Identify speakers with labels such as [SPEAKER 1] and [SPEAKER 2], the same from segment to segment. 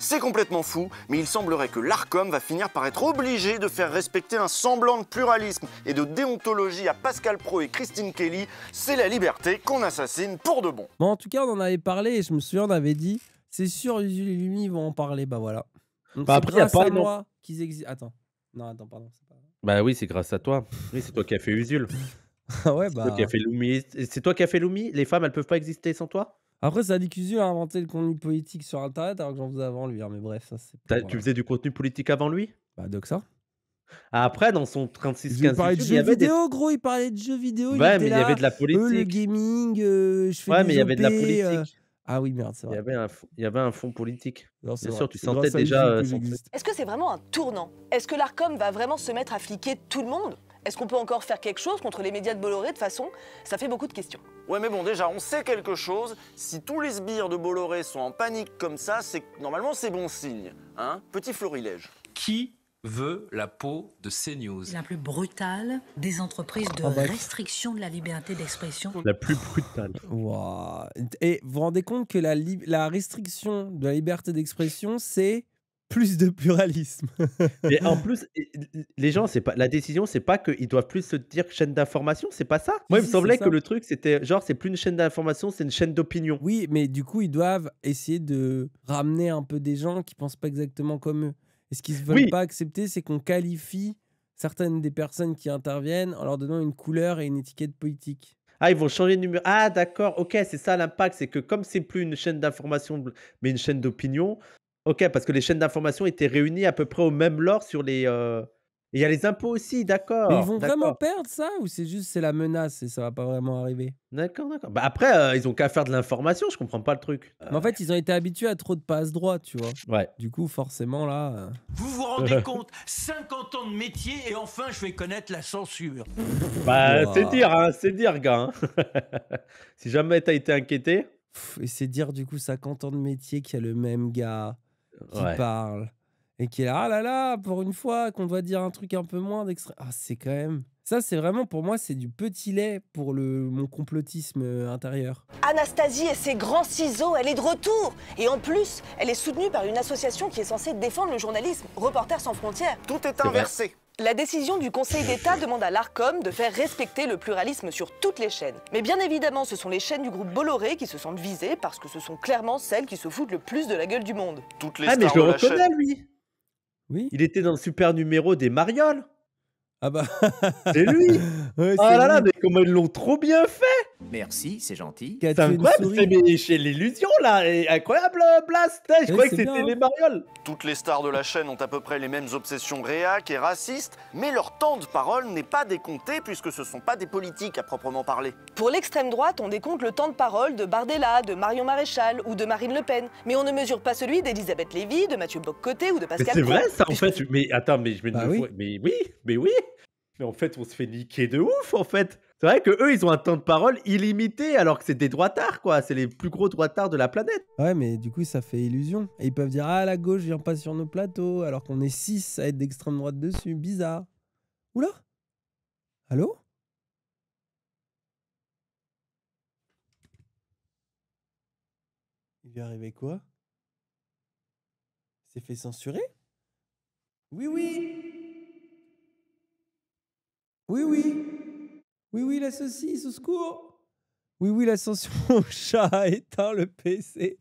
[SPEAKER 1] C'est complètement fou, mais il semblerait que l'ARCOM va finir par être obligé de faire respecter un semblant de pluralisme et de déontologie à Pascal Pro et Christine Kelly. C'est la liberté qu'on assassine pour de bon.
[SPEAKER 2] Bon, en tout cas, on en avait parlé et je me souviens, on avait dit c'est sûr, Usul et Lumi vont en parler. Bah voilà. bah après, il qu'ils existent. Attends. Non, attends, pardon.
[SPEAKER 3] Bah oui, c'est grâce à toi. Oui, c'est toi qui as fait Usul. ouais, bah. C'est toi qui as fait Lumi.
[SPEAKER 2] Les femmes, elles peuvent pas exister sans toi après, ça dit a inventé le contenu politique sur Internet alors que j'en faisais avant lui. Hein, mais bref, ça c'est.
[SPEAKER 3] Tu euh, faisais du contenu politique avant lui Bah, ça. Ah, après, dans son
[SPEAKER 2] 36 il parlait de jeux vidéo, gros. Il parlait de jeux vidéo. Ouais, il était euh, euh, mais il y avait de la politique. le gaming, je fais Ouais, mais il y avait de la politique. Ah oui, merde, c'est vrai. Il y, avait un, il y avait un fond politique. Non, Bien sûr, tu sentais déjà. Est-ce
[SPEAKER 4] que c'est vraiment un tournant Est-ce que l'ARCOM va vraiment se mettre à fliquer tout le monde est-ce qu'on peut encore faire quelque chose contre les médias de Bolloré de façon Ça fait beaucoup de questions. Ouais, mais bon,
[SPEAKER 1] déjà, on sait quelque chose. Si tous les sbires de Bolloré sont en panique comme ça, c'est normalement c'est bon signe, hein Petit florilège.
[SPEAKER 2] Qui veut la peau de CNews.
[SPEAKER 1] La
[SPEAKER 4] plus brutale des entreprises de ah bah, restriction de la liberté d'expression. La plus
[SPEAKER 2] brutale. Et vous vous rendez compte que la restriction de la liberté d'expression, c'est plus de pluralisme. Mais en plus, les gens, c'est pas la
[SPEAKER 3] décision, c'est pas qu'ils doivent plus se dire chaîne d'information, c'est pas ça. Moi, il me semblait que le truc, c'était genre, c'est plus une chaîne
[SPEAKER 2] d'information, c'est une chaîne d'opinion. Oui, mais du coup, ils doivent essayer de ramener un peu des gens qui pensent pas exactement comme eux. Et ce qu'ils ne veulent pas accepter, c'est qu'on qualifie certaines des personnes qui interviennent en leur donnant une couleur et une étiquette politique.
[SPEAKER 3] Ah, ils vont changer de numéro. Ah, d'accord, ok, c'est ça l'impact. C'est que comme c'est plus une chaîne d'information, mais une chaîne d'opinion, Ok, parce que les chaînes d'information étaient réunies à peu près au même lors sur les. Euh, il y a les impôts aussi, d'accord. Ils vont vraiment
[SPEAKER 2] perdre ça ou c'est juste c'est la menace et ça va pas vraiment arriver D'accord, d'accord. Bah, après, euh, ils ont qu'à faire de l'information, je comprends pas le truc. Mais en euh. fait, ils ont été habitués à trop de passe droits, tu vois. Ouais. Du coup, forcément, là. Vous vous rendez compte 50 ans de métier et enfin, je vais connaître la censure. bah, c'est dire, hein, c'est dire, gars. Hein. si jamais t'as été inquiété. et c'est dire, du coup, 50 ans de métier qu'il y a le même gars qui parle et qui est là, ah là là, pour une fois qu'on doit dire un truc un peu moins d'extrême. Ah, c'est quand même. Ça, c'est vraiment pour moi, c'est du petit lait pour le, mon complotisme euh, intérieur.
[SPEAKER 4] Anastasie et ses grands ciseaux, elle est de retour. Et en plus, elle est soutenue par une association qui est censée défendre le journalisme, Reporters sans frontières. Tout est inversé. La décision du Conseil d'État demande à l'ARCOM de faire respecter le pluralisme sur toutes les chaînes. Mais bien évidemment, ce sont les chaînes du groupe Bolloré qui se sentent visées parce que ce sont clairement celles qui se foutent le plus de la gueule du monde. Toutes les ah, mais je le reconnais,
[SPEAKER 3] lui Oui. Il était dans le super numéro des Marioles. Ah bah. c'est lui ah là là, mais comment ils l'ont trop bien fait Merci, c'est gentil. C'est incroyable, chez l'illusion là, incroyable euh, Blast. Eh, je eh, croyais que c'était hein. les
[SPEAKER 1] marioles. Toutes les stars de la chaîne ont à peu près les mêmes obsessions réac et racistes, mais leur temps de parole n'est pas décompté puisque ce ne sont pas des politiques à proprement parler.
[SPEAKER 4] Pour l'extrême droite, on décompte le temps de parole de Bardella, de Marion Maréchal ou de Marine Le Pen, mais on ne mesure pas celui d'Elisabeth Lévy, de Mathieu Boccoté ou de Pascal. C'est vrai ça
[SPEAKER 3] en fait. Mais attends, mais je me bah dis, mais oui, mais oui, mais en fait, on se fait niquer de ouf en fait. C'est vrai que eux, ils ont un temps de parole illimité, alors que c'est des droitards, quoi. C'est les plus gros droitards de la planète.
[SPEAKER 2] Ouais, mais du coup, ça fait illusion. Et ils peuvent dire Ah, la gauche vient pas sur nos plateaux, alors qu'on est 6 à être d'extrême droite dessus. Bizarre. Oula Allô Il lui est arrivé quoi Il s'est fait censurer Oui, oui Oui, oui oui, oui, la saucisse, secours oui, oui, l'ascension au chat a éteint le PC.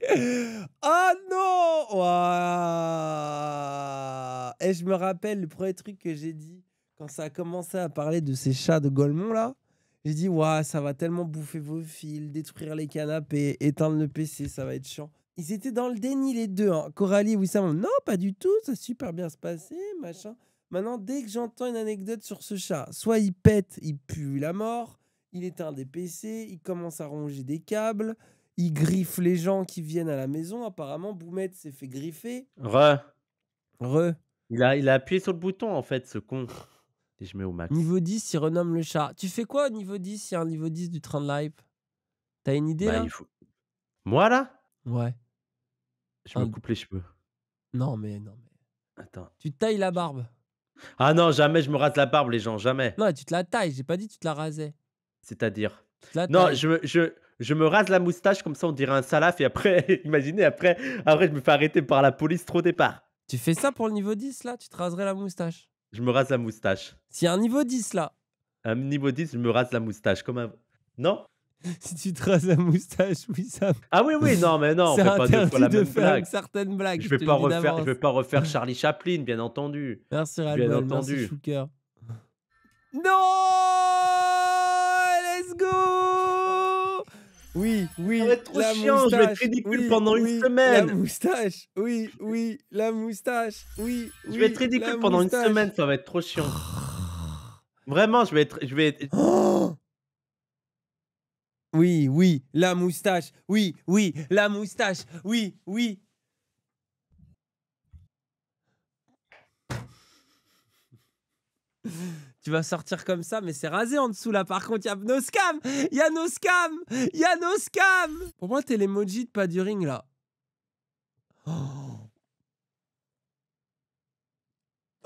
[SPEAKER 2] Ah non waah Et je me rappelle le premier truc que j'ai dit quand ça a commencé à parler de ces chats de Golemont là. J'ai dit, Ouah, ça va tellement bouffer vos fils, détruire les canapés, éteindre le PC, ça va être chiant. Ils étaient dans le déni les deux, hein. Coralie et Wissam. Non, pas du tout, ça a super bien se passé, machin. Maintenant, dès que j'entends une anecdote sur ce chat, soit il pète, il pue la mort, il éteint des PC, il commence à ronger des câbles, il griffe les gens qui viennent à la maison. Apparemment, Boumette s'est fait griffer.
[SPEAKER 3] Re. Re. Il a, appuyé sur le bouton, en fait, ce con. Et je mets au
[SPEAKER 2] max. Niveau 10, il renomme le chat. Tu fais quoi au niveau 10 Il y a un niveau 10 du train de tu T'as une idée bah, il
[SPEAKER 3] Moi là Ouais. Je un... me coupe les cheveux. Non, mais non. Mais... Attends.
[SPEAKER 2] Tu tailles la barbe.
[SPEAKER 3] Ah non, jamais je me rase la barbe, les gens, jamais. Non, tu te la tailles, j'ai pas dit tu te la rasais. C'est-à-dire Non, je, me- je, je me rase la moustache, comme ça on dirait un salaf, et après, imaginez, après, après je me fais arrêter par la police trop départ. Tu fais ça pour le niveau 10 là Tu te raserais la moustache Je me rase la moustache. S'il y un niveau 10 là, Un niveau 10, je me rase la moustache, comme un... Non si tu traces la
[SPEAKER 2] moustache, oui, ça. Ah oui, oui, non, mais non, on fait pas deux fois la de même faire blague. certaines blagues. Je vais, pas refaire, je
[SPEAKER 3] vais pas refaire Charlie Chaplin, bien entendu. Merci, Radwell, bien entendu.
[SPEAKER 2] Merci, Non Let's go Oui, oui. Ça va être trop chiant, je vais être ridicule pendant une semaine. La moustache, oui, oui, la moustache, oui. oui je vais être ridicule pendant une semaine,
[SPEAKER 3] ça va être trop chiant.
[SPEAKER 2] Vraiment, je vais être. Je vais oh oui, oui, la moustache. Oui, oui, la moustache. Oui, oui. Tu vas sortir comme ça, mais c'est rasé en dessous là. Par contre, il y a nos scams Il y a nos scams Il y a nos scams Pour moi, t'es l'emoji de pas du ring là.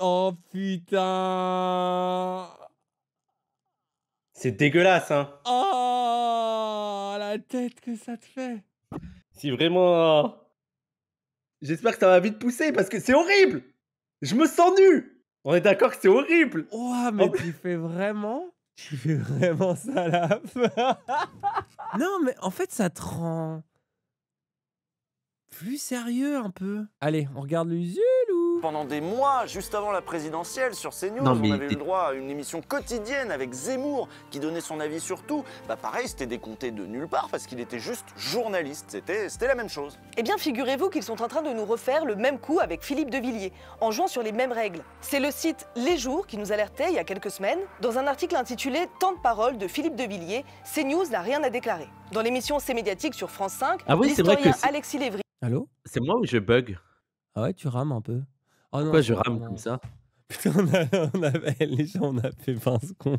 [SPEAKER 2] oh putain
[SPEAKER 3] c'est dégueulasse, hein.
[SPEAKER 2] Oh, la tête que ça te fait.
[SPEAKER 3] Si vraiment. Hein. J'espère que ça va vite
[SPEAKER 2] pousser parce que c'est horrible. Je me sens nu. On est d'accord que c'est horrible. Oh, mais tu fais vraiment. Tu fais vraiment ça là. non, mais en fait, ça te rend plus sérieux un peu. Allez, on regarde yeux pendant des mois, juste avant la présidentielle, sur CNews, on avait eu le droit à une
[SPEAKER 1] émission quotidienne avec Zemmour qui donnait son avis sur tout. Bah pareil, c'était décompté de nulle part parce qu'il était juste journaliste. C'était, la même chose.
[SPEAKER 4] Eh bien, figurez-vous qu'ils sont en train de nous refaire le même coup avec Philippe Devilliers en jouant sur les mêmes règles. C'est le site Les Jours qui nous alertait il y a quelques semaines dans un article intitulé Tant de paroles de Philippe de Villiers, CNews n'a rien à déclarer. Dans l'émission C'est médiatique sur France 5, ah l'historien Alexis Lévry.
[SPEAKER 2] Allô C'est moi ou je bug Ah ouais, tu rames un peu. Oh Pourquoi je rame comme ça Putain, on a, les gens, on a fait 20 secondes.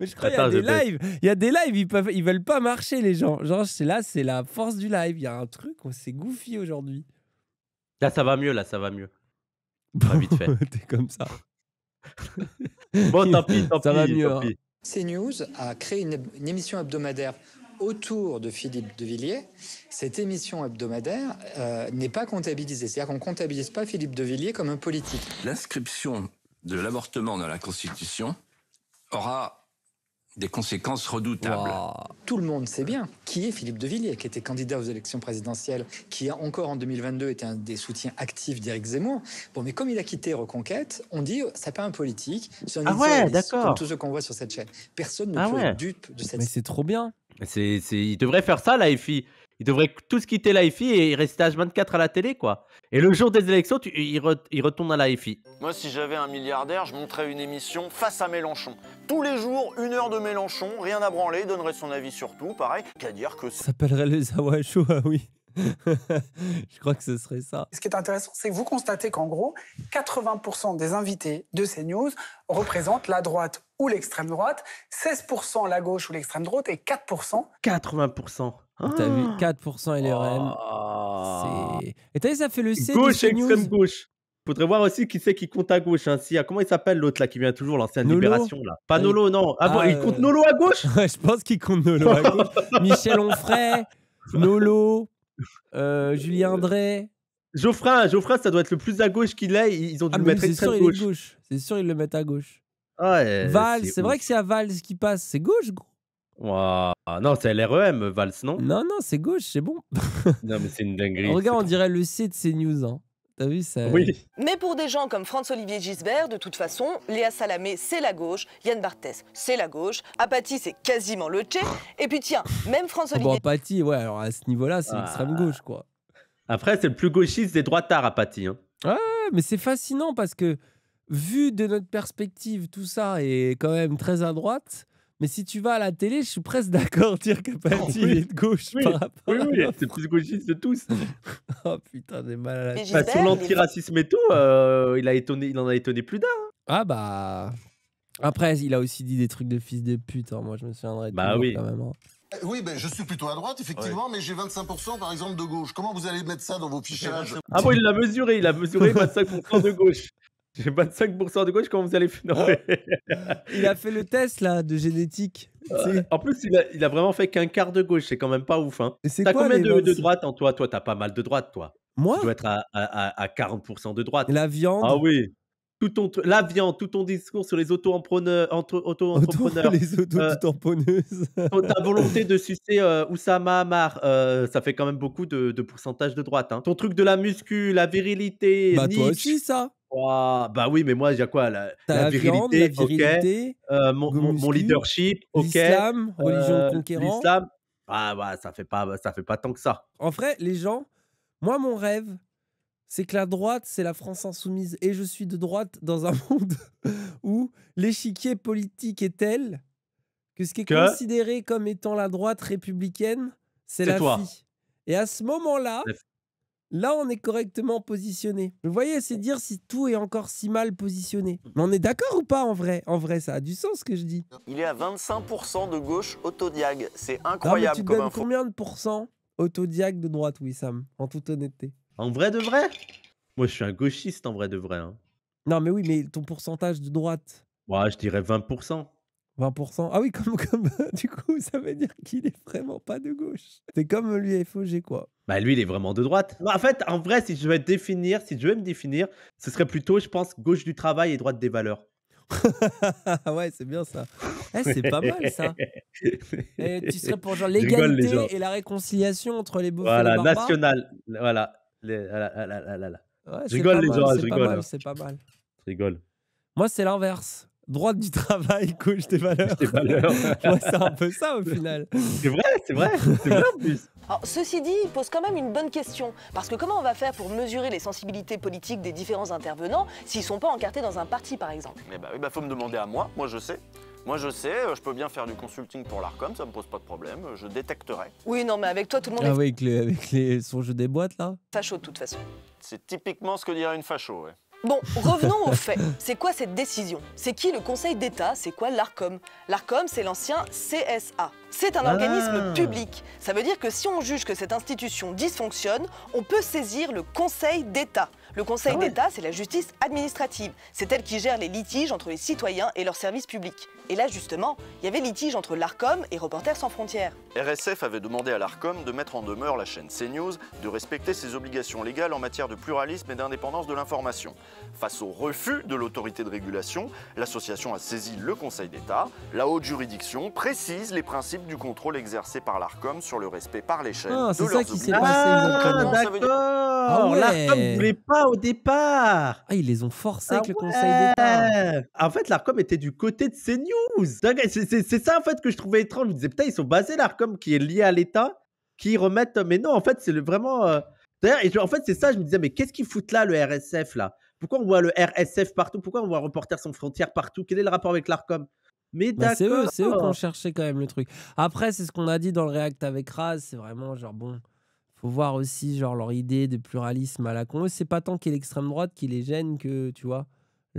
[SPEAKER 2] Mais je crois qu'il y a des lives. Il y a des lives, ils, peuvent, ils veulent pas marcher, les gens. Genre, là, c'est la force du live. Il y a un truc, on s'est goofy aujourd'hui.
[SPEAKER 3] Là, ça va mieux, là, ça va mieux. Pas vite fait. T'es
[SPEAKER 1] comme ça. bon, tant pis, tant pis. Ça va mieux. Hein.
[SPEAKER 2] CNews a créé une émission hebdomadaire autour de Philippe de Villiers, cette émission hebdomadaire euh, n'est pas comptabilisée. C'est-à-dire qu'on ne comptabilise pas Philippe de Villiers comme un politique. L'inscription de l'avortement dans la Constitution aura des
[SPEAKER 1] conséquences redoutables.
[SPEAKER 2] Tout le monde sait bien qui est Philippe de Villiers, qui était candidat aux élections présidentielles,
[SPEAKER 4] qui a encore en 2022 était un des soutiens actifs d'Éric Zemmour. Bon, mais comme il a quitté Reconquête, on dit ça oh, pas un politique, c'est un ah ouais, d'accord. comme tout ce qu'on voit sur cette chaîne. Personne ne peut être
[SPEAKER 3] dupe de cette. Mais c'est trop bien. C'est, c'est, ils devraient faire ça, la FI. Ils devraient tous quitter la FI et rester H24 à la télé, quoi. Et le jour des élections, tu, ils, à la FI.
[SPEAKER 2] Moi,
[SPEAKER 1] si j'avais un milliardaire, je monterais une émission face à Mélenchon. Tous les jours, une heure de Mélenchon, rien à branler, donnerait son avis sur tout, pareil, qu'à dire que... Ça
[SPEAKER 2] s'appellerait les ah oui. je crois que ce serait ça. Ce qui est intéressant, c'est que vous constatez qu'en gros, 80% des invités de ces news représentent la droite ou l'extrême droite, 16% la gauche ou l'extrême droite et 4%. 80%. T'as vu 4% ah. LRM.
[SPEAKER 3] Ah. Et t'as vu, ça fait le C. Gauche et extrême gauche. Faudrait voir aussi qui c'est qui compte à gauche. Hein. comment il s'appelle l'autre là qui vient toujours, l'ancien Libération là Pas ah, Nolo, non. Ah, bon, il compte euh,
[SPEAKER 2] Nolo à gauche je pense qu'il compte Nolo à gauche. Michel
[SPEAKER 3] Onfray, Nolo,
[SPEAKER 2] euh, Julien André. Euh, Geoffrin, Geoffrin, ça doit être le plus à gauche qu'il ait. Ils ont dû le mettre à gauche. C'est sûr, ils le mettent à gauche. Ouais, c'est vrai que c'est à Vals qui passe. C'est gauche, gros. Non, c'est LREM, Vals, non Non, non, c'est gauche, c'est bon. non, mais c'est une dinguerie. Regarde, on dirait le C de CNews. Hein. T'as vu ça Oui.
[SPEAKER 4] Mais pour des gens comme françois olivier Gisbert, de toute façon, Léa Salamé, c'est la gauche, Yann Barthès, c'est la gauche, Apathy, c'est quasiment le Tché, et puis tiens, même françois oh, olivier
[SPEAKER 2] Bon, Apathy, ouais, alors à ce niveau-là, c'est ah. l'extrême gauche, quoi.
[SPEAKER 3] Après, c'est le plus gauchiste des droitards, Apathy. Hein.
[SPEAKER 2] Ouais, mais c'est fascinant parce que vu de notre perspective, tout ça est quand même très à droite. Mais si tu vas à la télé, je suis presque d'accord dire que est de gauche oui. par rapport. Oui, oui, c'est plus gauchiste de tous.
[SPEAKER 3] oh putain, j'ai mal bah, sur l'antiracisme et tout, euh, il, a étonné, il en a
[SPEAKER 2] étonné plus d'un. Hein. Ah bah. Après, il a aussi dit des trucs de fils de pute. Hein. Moi, je me souviendrai de bah oui. quand même. Hein.
[SPEAKER 1] Eh oui, ben, je suis plutôt à droite, effectivement, mais j'ai 25% par exemple de gauche. Comment vous allez mettre ça dans vos fichages Ah bon, il
[SPEAKER 3] l'a mesuré, il a mesuré 25% de gauche. J'ai 25% de gauche quand vous allez. Non, il a fait le test là de génétique. en plus, il a, vraiment fait qu'un quart de gauche, c'est quand même pas ouf. Hein. T'as combien de, de droite en toi Toi, t'as pas mal de droite, toi. Moi Tu dois être à, à 40% de droite. La viande. Ah oui tout ton la viande, tout ton discours sur les auto-entrepreneurs, auto entrepreneurs les auto entrepreneuses ta volonté de sucer euh, Oussama mar euh, ça fait quand même beaucoup de, pourcentage de droite. Hein. Ton truc de la muscu, la virilité, bah ça. bah oui, mais moi j'ai quoi la, la, la, virilité, virilité euh, mon, leadership, ok, l'islam, religion conquérante, l'islam, ah bah ça fait pas ça fait pas tant que ça.
[SPEAKER 2] En vrai, les gens, moi mon rêve, c'est que la droite, c'est la France insoumise. Et je suis de droite dans un monde où l'échiquier politique est tel que ce qui est considéré comme étant la droite républicaine, c'est la toi. Et à ce moment-là, là, on est correctement positionné. Vous voyez, c'est dire si tout est encore si mal positionné. Mais on est d'accord ou pas en vrai En vrai, ça a du sens ce que je dis.
[SPEAKER 1] Il est à 25% de
[SPEAKER 2] gauche autodiag. C'est incroyable. combien de pourcents de droite, Wissam, en toute honnêteté
[SPEAKER 3] en vrai de vrai Moi, je suis un gauchiste en vrai de vrai. Hein. Non, mais oui,
[SPEAKER 2] mais ton pourcentage de droite Ouais, je dirais 20%. 20%. Ah oui, comme, comme du coup, ça veut dire qu'il est vraiment pas de gauche. C'est comme lui l'UFOG, quoi.
[SPEAKER 3] Bah lui, il est vraiment de droite. Bah, en fait, en vrai, si je vais définir, si je vais me définir, ce serait plutôt, je pense, gauche du travail et droite des valeurs.
[SPEAKER 2] ouais, c'est bien ça. Eh, c'est pas mal ça. Eh, tu serais pour genre l'égalité et la réconciliation entre les beaux voilà, et les barbares. National,
[SPEAKER 3] voilà, rigole, les gens, rigole. Hein. C'est pas mal.
[SPEAKER 2] Moi, c'est l'inverse. Droite du travail, couche des valeurs. c'est un peu ça au final. C'est vrai, c'est vrai. C'est vrai
[SPEAKER 4] plus. ceci dit, il pose quand même une bonne question. Parce que comment on va faire pour mesurer les sensibilités politiques des différents intervenants s'ils ne sont pas encartés dans un parti, par exemple
[SPEAKER 1] Mais eh ben bah, faut me demander à moi. Moi, je sais. Moi, je sais, euh, je peux bien faire du consulting pour l'ARCOM, ça me pose pas de problème, euh, je détecterai.
[SPEAKER 4] Oui, non, mais avec toi, tout le monde. Ah avec,
[SPEAKER 2] les, son jeu des boîtes, là
[SPEAKER 4] Facho, de toute façon. C'est
[SPEAKER 1] typiquement ce que dirait une facho, ouais.
[SPEAKER 4] Bon, revenons au fait. C'est quoi cette décision C'est qui le Conseil d'État C'est quoi l'ARCOM L'ARCOM, c'est l'ancien CSA. C'est un ah. organisme public. Ça veut dire que si on juge que cette institution dysfonctionne, on peut saisir le Conseil d'État. Le Conseil ah d'État, c'est la justice administrative. C'est elle qui gère les litiges entre les citoyens et leurs services publics. Et là, justement, il y avait litige entre l'ARCOM et Reporters sans frontières.
[SPEAKER 1] RSF avait demandé à l'ARCOM de mettre en demeure la chaîne CNews de respecter ses obligations légales en matière de pluralisme et d'indépendance de l'information. Face au refus de l'autorité de régulation, l'association a saisi le Conseil d'État. La haute juridiction précise les principes du contrôle exercé par l'ARCOM sur le respect par les chaînes ah, de leurs ça qui s'est passé. Ah, ah
[SPEAKER 3] L'ARCOM ne voulait
[SPEAKER 2] pas au départ. Ah, ils les ont forcés avec ah le
[SPEAKER 3] Conseil d'État. En fait, l'ARCOM était du côté de CNews. C'est ça en fait que je trouvais étrange. Je me disais, putain, ils sont basés l'ARCOM qui est lié à l'État, qui remettent. Euh, mais non, en fait, c'est vraiment. d'ailleurs en fait, c'est ça, je me disais, mais qu'est-ce qu'ils foutent là, le RSF là Pourquoi on voit le RSF partout Pourquoi on voit Reporters sans frontières partout Quel est le rapport avec l'ARCOM mais bah, c'est eux, qu'on
[SPEAKER 2] cherchait quand même le truc. Après, c'est ce qu'on a dit dans le React avec Raz, c'est vraiment genre bon, faut voir aussi genre leur idée de pluralisme à la con. C'est pas tant qu'il l'extrême droite qui les gêne que tu vois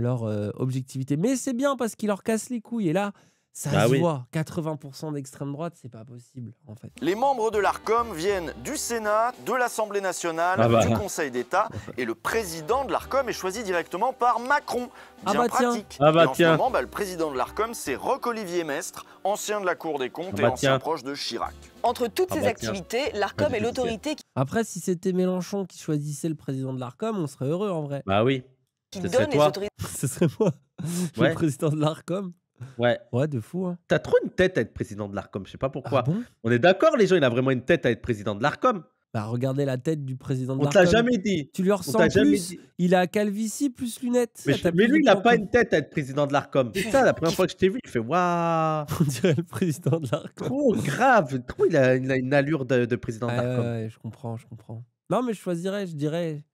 [SPEAKER 2] leur euh, objectivité. Mais c'est bien parce qu'il leur casse les couilles. Et là, ça bah se voit. 80% d'extrême droite, c'est pas possible, en fait.
[SPEAKER 1] Les membres de l'ARCOM viennent du Sénat, de l'Assemblée nationale, ah bah. du Conseil d'État. et le président de l'ARCOM est choisi directement par Macron. ah bah pratique. Tiens. Ah bah en ce moment, bah, le président de l'ARCOM, c'est ROC olivier Mestre, ancien de la Cour des comptes ah et ancien proche de Chirac.
[SPEAKER 4] Entre toutes ah ces activités, l'ARCOM est l'autorité qui...
[SPEAKER 1] Après,
[SPEAKER 2] si c'était Mélenchon qui choisissait le président de l'ARCOM, on serait heureux, en vrai. Bah oui. Ce serait moi, le président de l'ARCOM.
[SPEAKER 3] Ouais. Ouais, de fou. Hein. T'as trop une tête à être président de l'ARCOM, je sais pas pourquoi. Ah On est d'accord, les gens, il a vraiment une tête à être président de l'ARCOM. Bah, regardez la tête du président de l'ARCOM. On t'a jamais dit. Tu lui ressembles plus.
[SPEAKER 2] Il a calvitie plus lunettes. Mais, ah, lui, il a pas
[SPEAKER 3] une tête à être président de l'ARCOM. ça, la première fois que je t'ai vu, il fait Waouh On dirait le président
[SPEAKER 2] de l'ARCOM. Trop grave. Trop, il a, une allure de, président de l'ARCOM. Ouais, je comprends, je comprends. Non, mais je choisirais, je dirais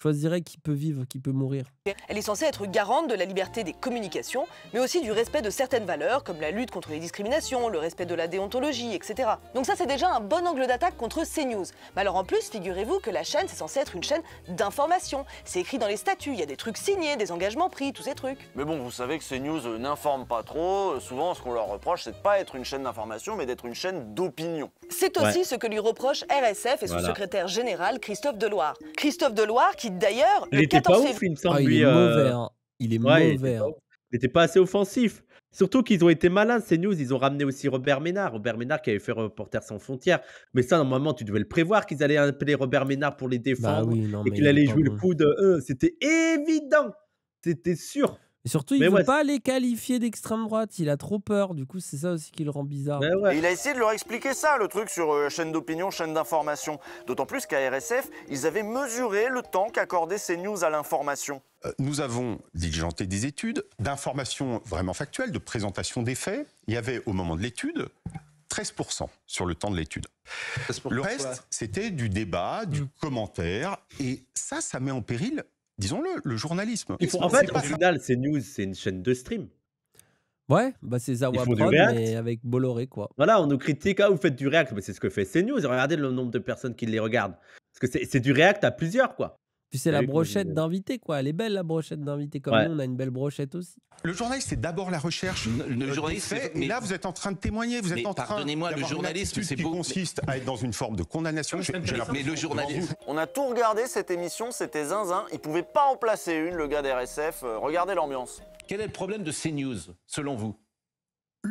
[SPEAKER 2] choisirait qui peut vivre, qui peut mourir.
[SPEAKER 4] Elle est censée être garante de la liberté des communications, mais aussi du respect de certaines valeurs, comme la lutte contre les discriminations, le respect de la déontologie, etc. Donc ça, c'est déjà un bon angle d'attaque contre CNews. Mais alors en plus, figurez-vous que la chaîne, c'est censé être une chaîne d'information. C'est écrit dans les statuts, il y a des trucs signés, des engagements pris, tous ces trucs.
[SPEAKER 1] Mais bon, vous savez que CNews euh, n'informe pas trop. Euh, souvent, ce qu'on leur reproche, c'est de pas être une chaîne d'information, mais d'être une chaîne d'opinion.
[SPEAKER 4] C'est aussi ce que lui reproche RSF et son secrétaire général, Christophe Deloire. Christophe Deloire, qui d'ailleurs. Il n'était pas il
[SPEAKER 1] est mauvais, hein. il est
[SPEAKER 3] mauvais. Il pas, assez offensif. Surtout qu'ils ont été malins, ces news. Ils ont ramené aussi Robert Ménard. Robert Ménard qui avait fait reporter sans frontières. Mais ça, normalement, tu devais le prévoir qu'ils allaient appeler Robert Ménard pour les bah défendre et qu'il allait jouer le
[SPEAKER 2] coup de. eux C'était évident. C'était sûr surtout, il ne veut pas les qualifier d'extrême droite. Il a trop peur. Du coup, c'est ça aussi qui le rend bizarre.
[SPEAKER 1] il a essayé de leur expliquer ça, le truc sur euh, chaîne d'opinion, chaîne d'information. D'autant plus qu'à RSF, ils avaient mesuré le temps qu'accordaient ces news à l'information. Euh, nous avons diligenté des études d'informations vraiment factuelles, de présentation des faits. Il y avait, au moment de l'étude, 13% sur le temps de l'étude. Le reste, c'était du débat, du mm. commentaire. Et ça, ça met en péril disons-le, le journalisme. en fait, au final, CNews, c'est une chaîne de stream.
[SPEAKER 2] Ouais, bah c'est Zawaprod, mais avec Bolloré, quoi.
[SPEAKER 3] Voilà, on nous critique, ah, vous faites du React, mais c'est ce que fait CNews. Regardez le nombre de personnes qui les regardent. Parce que c'est du React à plusieurs, quoi. Tu sais bah la brochette
[SPEAKER 2] d'invité, quoi. Elle est belle, la brochette d'invité. Comme nous, on a une belle brochette aussi. Le journaliste, c'est d'abord la recherche. Le, euh, journaliste, fait, mais, là, vous êtes en train de témoigner. Vous êtes en train. Pardonnez-moi, le journaliste, c'est qui consiste
[SPEAKER 1] à être dans une forme de condamnation. mais le journaliste. On a tout regardé cette émission, c'était zinzin. il pouvait pas en placer une, le gars d'RSF. Euh, regardez l'ambiance. Quel est le problème de CNews, selon vous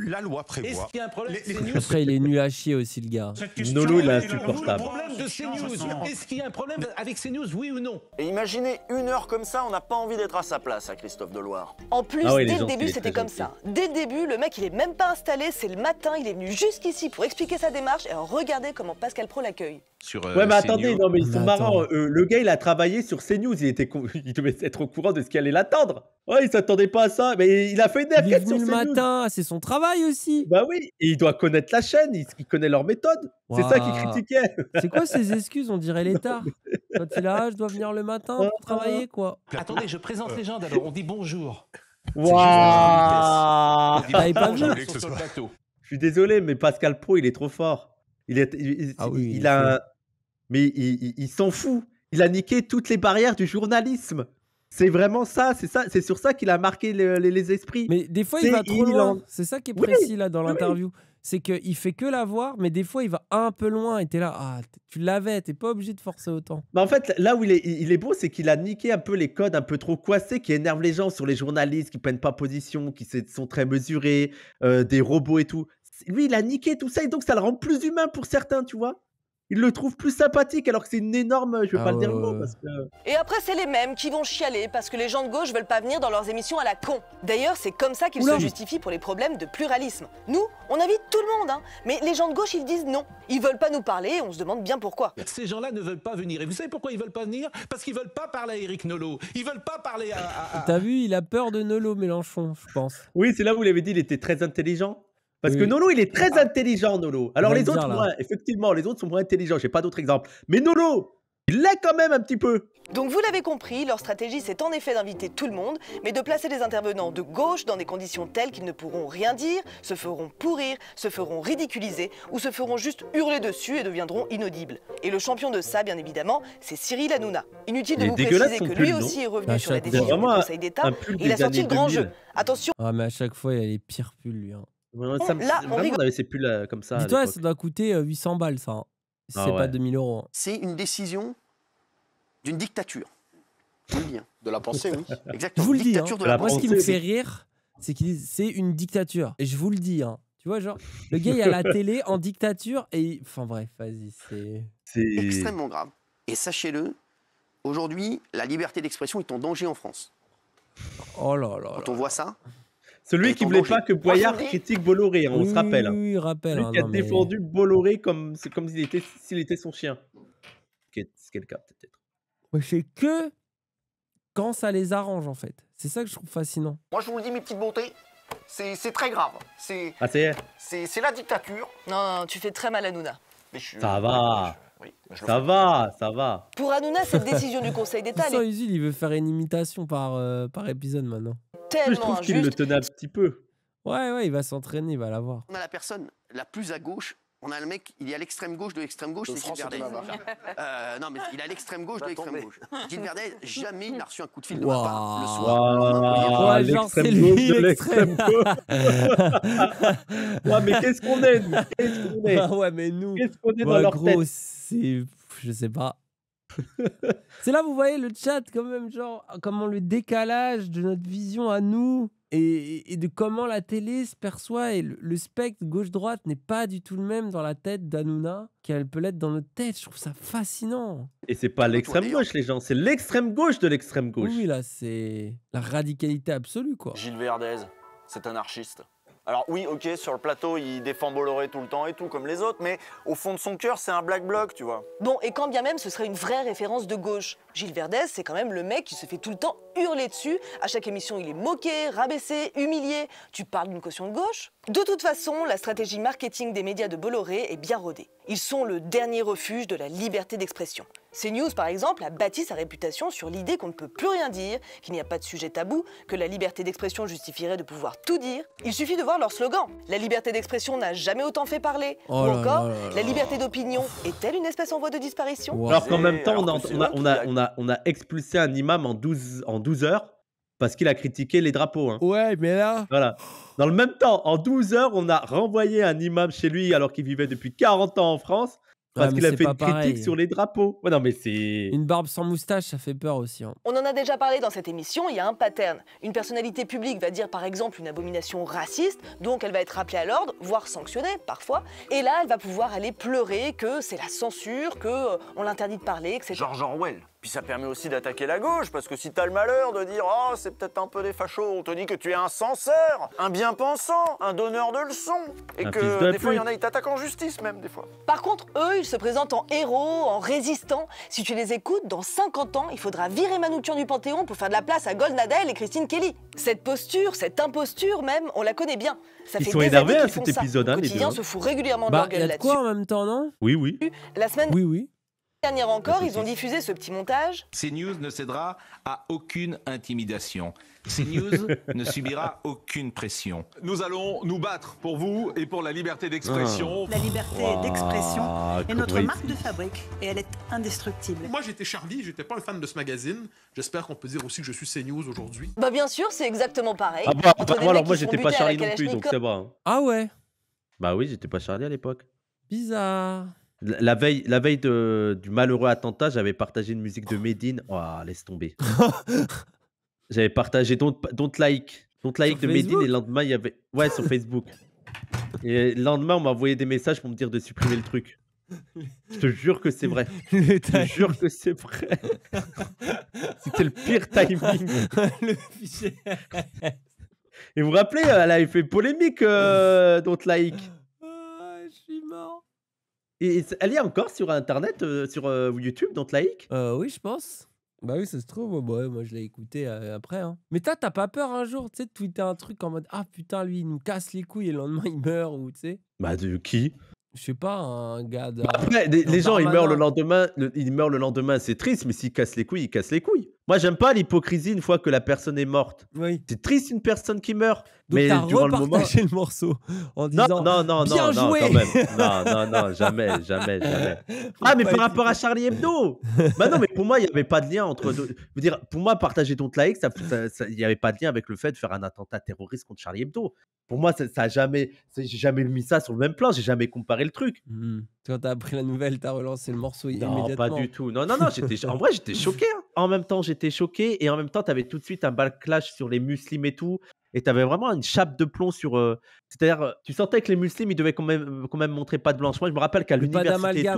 [SPEAKER 1] la loi prévoit. Est-ce y a un problème Après,
[SPEAKER 2] il est nu à chier aussi, le gars. Nolo, il est insupportable.
[SPEAKER 1] Est-ce qu'il y a un problème avec CNews, oui ou non Et imaginez une heure comme ça, on n'a pas envie d'être à sa place, à Christophe Deloire.
[SPEAKER 4] En plus, ah dès le début, c'était comme ça. Dès le début, le mec, il est même pas installé, c'est le matin, il est venu jusqu'ici pour expliquer sa démarche. Et regardez comment Pascal Pro l'accueille. Sur, euh, ouais, mais attendez, non, mais ils sont marrants.
[SPEAKER 3] Euh, le gars, il a travaillé sur CNews, il, était il devait être au courant de ce qui allait l'attendre. Ouais, il
[SPEAKER 2] s'attendait pas à ça, mais il a fait une f sur le matin, c'est son travail aussi. Bah oui,
[SPEAKER 3] il doit connaître la chaîne, il, connaît leur méthode. C'est ça qu'il critiquait. C'est quoi ces
[SPEAKER 2] excuses On dirait l'État. Quand il ah, je dois venir le matin pour ah, ah, travailler, quoi. Attendez, je présente les gens d'abord. On dit bonjour. Waouh bah, Je
[SPEAKER 3] suis désolé, mais Pascal Pro, il est trop fort. Il, est, il, a, mais il, s'en fout. Il a niqué toutes les barrières du journalisme. C'est vraiment ça, c'est ça, c'est sur ça qu'il a marqué les esprits. Mais des fois, il va trop loin. C'est ça qui est précis là dans l'interview.
[SPEAKER 2] C'est qu'il fait que la voir, mais des fois, il va un peu loin et es là, ah, tu l'avais, tu t'es pas obligé de forcer autant.
[SPEAKER 3] Mais bah, en fait, là où il est, beau, c'est qu'il a niqué un peu les codes un peu trop coincés qui énervent les gens sur les journalistes qui prennent pas position, qui sont très mesurés, euh, des robots et tout. Lui, il a niqué tout ça et donc ça le rend plus humain pour certains, tu vois il le trouve plus sympathique alors que c'est une énorme. Je vais pas ah le dire le mot parce que.
[SPEAKER 4] Et après, c'est les mêmes qui vont chialer parce que les gens de gauche veulent pas venir dans leurs émissions à la con. D'ailleurs, c'est comme ça qu'ils se justifient pour les problèmes de pluralisme. Nous, on invite tout le monde, hein, mais les gens de gauche, ils disent non. Ils veulent pas nous parler et on se demande bien pourquoi. Ces gens-là ne veulent pas venir. Et vous savez pourquoi ils veulent pas venir Parce qu'ils veulent pas parler à Eric nolo Ils veulent pas parler à. à... T'as vu, il a peur
[SPEAKER 3] de nolo Mélenchon, je pense. Oui, c'est là où vous l'avez dit, il était très intelligent. Parce que Nolo, il est très ah. intelligent, Nolo. Alors les autres, moins, effectivement, les autres sont moins intelligents. J'ai pas d'autres exemples. Mais Nolo, il
[SPEAKER 4] l'est quand même un petit peu. Donc vous l'avez compris, leur stratégie c'est en effet d'inviter tout le monde, mais de placer les intervenants de gauche dans des conditions telles qu'ils ne pourront rien dire, se feront pourrir, se feront ridiculiser ou se feront juste hurler dessus et deviendront inaudibles. Et le champion de ça, bien évidemment, c'est Cyril Hanouna. Inutile de vous préciser que lui aussi est revenu ah, sur la décision du Conseil d'État. Il a sorti le grand jeu. Attention.
[SPEAKER 2] Ah mais à chaque fois il a les pires pulls lui. Hein. Oh, là, on, vraiment, c'est avait ces pulls euh, comme ça. Dis-toi, ça doit coûter 800 euh, balles, ça. Hein. Ah c'est pas 2000 euros.
[SPEAKER 5] Hein. C'est une décision d'une dictature. Je vous le dis. Hein. De la pensée, oui. Exactement. Je vous le De la Moi, ce qui me fait
[SPEAKER 2] rire, c'est qu'il c'est une dictature. Et je vous le dis. Tu vois, genre, le gars, il a la télé en dictature et. Enfin, bref, vas-y, c'est.
[SPEAKER 5] C'est extrêmement
[SPEAKER 2] grave. Et
[SPEAKER 5] sachez-le, aujourd'hui, la liberté d'expression est en danger en France. Oh là
[SPEAKER 3] là. Quand on voit ça, celui qui ne voulait pas que Boyard critique Bolloré, hein, on se rappelle. Oui, oui rappelle. Celui hein, qui a défendu
[SPEAKER 2] Bolloré comme c'est comme s'il était s'il était son chien.
[SPEAKER 3] C'est quelqu'un,
[SPEAKER 2] peut-être. c'est que quand ça les arrange en fait. C'est ça que je trouve fascinant.
[SPEAKER 4] Moi je vous le dis mes petites bontés, c'est très grave. Ah, c'est c'est la dictature. Non, non, tu fais très mal à Nouna.
[SPEAKER 1] ça va.
[SPEAKER 3] ça va, ça va.
[SPEAKER 4] Pour Hanouna, cette décision du Conseil d'État.
[SPEAKER 2] il veut faire une imitation par, euh, par épisode maintenant. Je trouve qu'il le tenait un petit peu. Ouais, ouais, il va s'entraîner, il va l'avoir.
[SPEAKER 5] On a la personne la plus à gauche. On a le mec, il est à l'extrême gauche de l'extrême gauche, c'est Gilles euh, non, mais il est à l'extrême gauche de l'extrême gauche. Gilles Verdet, jamais il n'a reçu un coup de fil de wow. part le soir. Wow.
[SPEAKER 2] l'extrême gauche de l'extrême gauche. ouais, mais qu'est-ce qu'on est Qu'est-ce qu'on est, Ouais, mais nous. Qu'est-ce qu'on est bah, dans leur tête Je sais pas c'est là, vous voyez le chat, quand même, genre, comment le décalage de notre vision à nous et, de comment la télé se perçoit et le, spectre gauche-droite n'est pas du tout le même dans la tête d'Anouna qu'elle peut l'être dans notre tête. Je trouve ça fascinant.
[SPEAKER 3] Et c'est pas l'extrême gauche, les gens, c'est l'extrême gauche de l'extrême gauche. Oui, là, c'est la radicalité absolue,
[SPEAKER 1] quoi. Gilles Verdez, cet anarchiste. Alors oui, ok, sur le plateau, il défend Bolloré tout le temps et tout, comme les autres, mais au fond de son cœur, c'est un black bloc, tu vois.
[SPEAKER 4] Bon, et quand bien même ce serait une vraie référence de gauche, Gilles Verdez, c'est quand même le mec qui se fait tout le temps hurler dessus. À chaque émission, il est moqué, rabaissé, humilié. Tu parles d'une caution de gauche De toute façon, la stratégie marketing des médias de Bolloré est bien rodée. Ils sont le dernier refuge de la liberté d'expression. CNews, par exemple, a bâti sa réputation sur l'idée qu'on ne peut plus rien dire, qu'il n'y a pas de sujet tabou, que la liberté d'expression justifierait de pouvoir tout dire. Il suffit de voir leur slogan. La liberté d'expression n'a jamais autant fait parler. Oh ou encore, la liberté d'opinion est-elle une espèce en voie de disparition Alors qu'en même temps,
[SPEAKER 3] on a, expulsé un imam en 12, en heures parce qu'il a critiqué les drapeaux. Hein. Ouais, mais là. Voilà. Dans le même temps, en 12 heures, on a renvoyé un imam chez lui alors qu'il vivait depuis 40 ans en France parce qu'il a fait une critique sur les drapeaux. non, mais c'est...
[SPEAKER 2] Une barbe sans moustache, ça fait peur aussi. Hein.
[SPEAKER 4] On en a déjà parlé dans cette émission, il y a un pattern. Une personnalité publique va dire par exemple une abomination raciste, donc elle va être rappelée à l'ordre, voire sanctionnée parfois. Et là, elle va pouvoir aller pleurer que c'est la censure, que euh, on l'interdit de parler, etc. George
[SPEAKER 1] Orwell. Puis ça permet aussi d'attaquer la gauche, parce que si t'as le malheur de dire « Oh, c'est peut-être un peu des fachos », on te dit que tu es un censeur, un bien-pensant, un donneur de leçons. Et que des fois, il y en a, ils t'attaquent en justice même, des fois.
[SPEAKER 4] Par contre, eux, ils se présentent en héros, en résistants. Si tu les écoutes, dans 50 ans, il faudra virer Manoukian du Panthéon pour faire de la place à Goldnadel et Christine Kelly. Cette posture, cette imposture même, on la connaît bien. Ça ils fait sont à cet épisode, les deux. Hein. se fout régulièrement de bah, leur gueule là-dessus. quoi en même temps, non Oui, oui. La semaine... Oui, oui dernière encore, ils ont diffusé ce petit montage.
[SPEAKER 3] CNews ne cédera à aucune intimidation. CNews ne subira aucune pression. Nous allons nous battre pour vous et pour la liberté d'expression.
[SPEAKER 4] Ah. La liberté d'expression ah, est notre marque de fabrique et elle est
[SPEAKER 5] indestructible. Moi, j'étais Charlie, j'étais pas un fan de ce magazine. J'espère qu'on peut dire aussi que je suis CNews aujourd'hui.
[SPEAKER 4] Bah bien sûr, c'est exactement pareil. alors ah bah, moi, j'étais pas Charlie non plus, donc c'est bon. Hein.
[SPEAKER 3] Ah ouais Bah oui, j'étais pas Charlie à l'époque.
[SPEAKER 2] Bizarre.
[SPEAKER 3] La veille, la veille du malheureux attentat, j'avais partagé une musique de Medine. Oh, laisse tomber. j'avais partagé Don't, Like. Don't Like de Médine. Medine et le lendemain, il y avait. Ouais, sur Facebook. et le lendemain, on m'a envoyé des messages pour me dire de supprimer le truc. Je te jure que c'est vrai. Je te jure que c'est vrai. C'était le pire timing. le fichier. Et vous vous rappelez, euh, elle avait fait polémique, euh, Don't Like
[SPEAKER 2] elle est encore sur Internet, euh, sur euh, YouTube, dans Laïc euh, Oui, je pense. Bah oui, ça se trouve. Bah, moi, je l'ai écouté après. Hein. Mais toi, t'as pas peur un jour, tu sais, de tweeter un truc en mode Ah putain, lui, il nous casse les couilles et le lendemain, il meurt ou tu sais Bah, de qui je sais pas, un gars. De... Bah, les, gens, ils meurent le
[SPEAKER 3] lendemain. ils meurent le lendemain, c'est triste, mais s'ils cassent les couilles, ils cassent les couilles. Moi, j'aime pas l'hypocrisie une fois que la personne est morte. Oui. C'est triste une personne qui meurt. Donc mais tu durant le le morceau en disant non, non, non, non, non, non, non, non, jamais, jamais, jamais. Ah, mais par rapport à Charlie Hebdo. bah non, mais pour moi, il n'y avait pas de lien entre. dire, pour moi, partager ton like, il n'y avait pas de lien avec le fait de faire un attentat terroriste contre Charlie Hebdo. Pour moi, ça, n'a a jamais, j'ai jamais mis ça sur le même plan. J'ai jamais comparé le truc.
[SPEAKER 2] Quand mmh. Quand t'as appris la nouvelle, tu as relancé le morceau immédiatement. Non, pas du tout. Non, non, non. J'étais, en vrai, j'étais choqué.
[SPEAKER 3] Hein. En même temps, j'ai j'étais choqué et en même temps, tu avais tout de suite un clash sur les muslims et tout. Et tu avais vraiment une chape de plomb sur. Euh, c'est-à-dire, euh, tu sentais que les muslims, ils devaient quand même, euh, quand même montrer pas de blanche. Moi, je me rappelle qu'à l'université.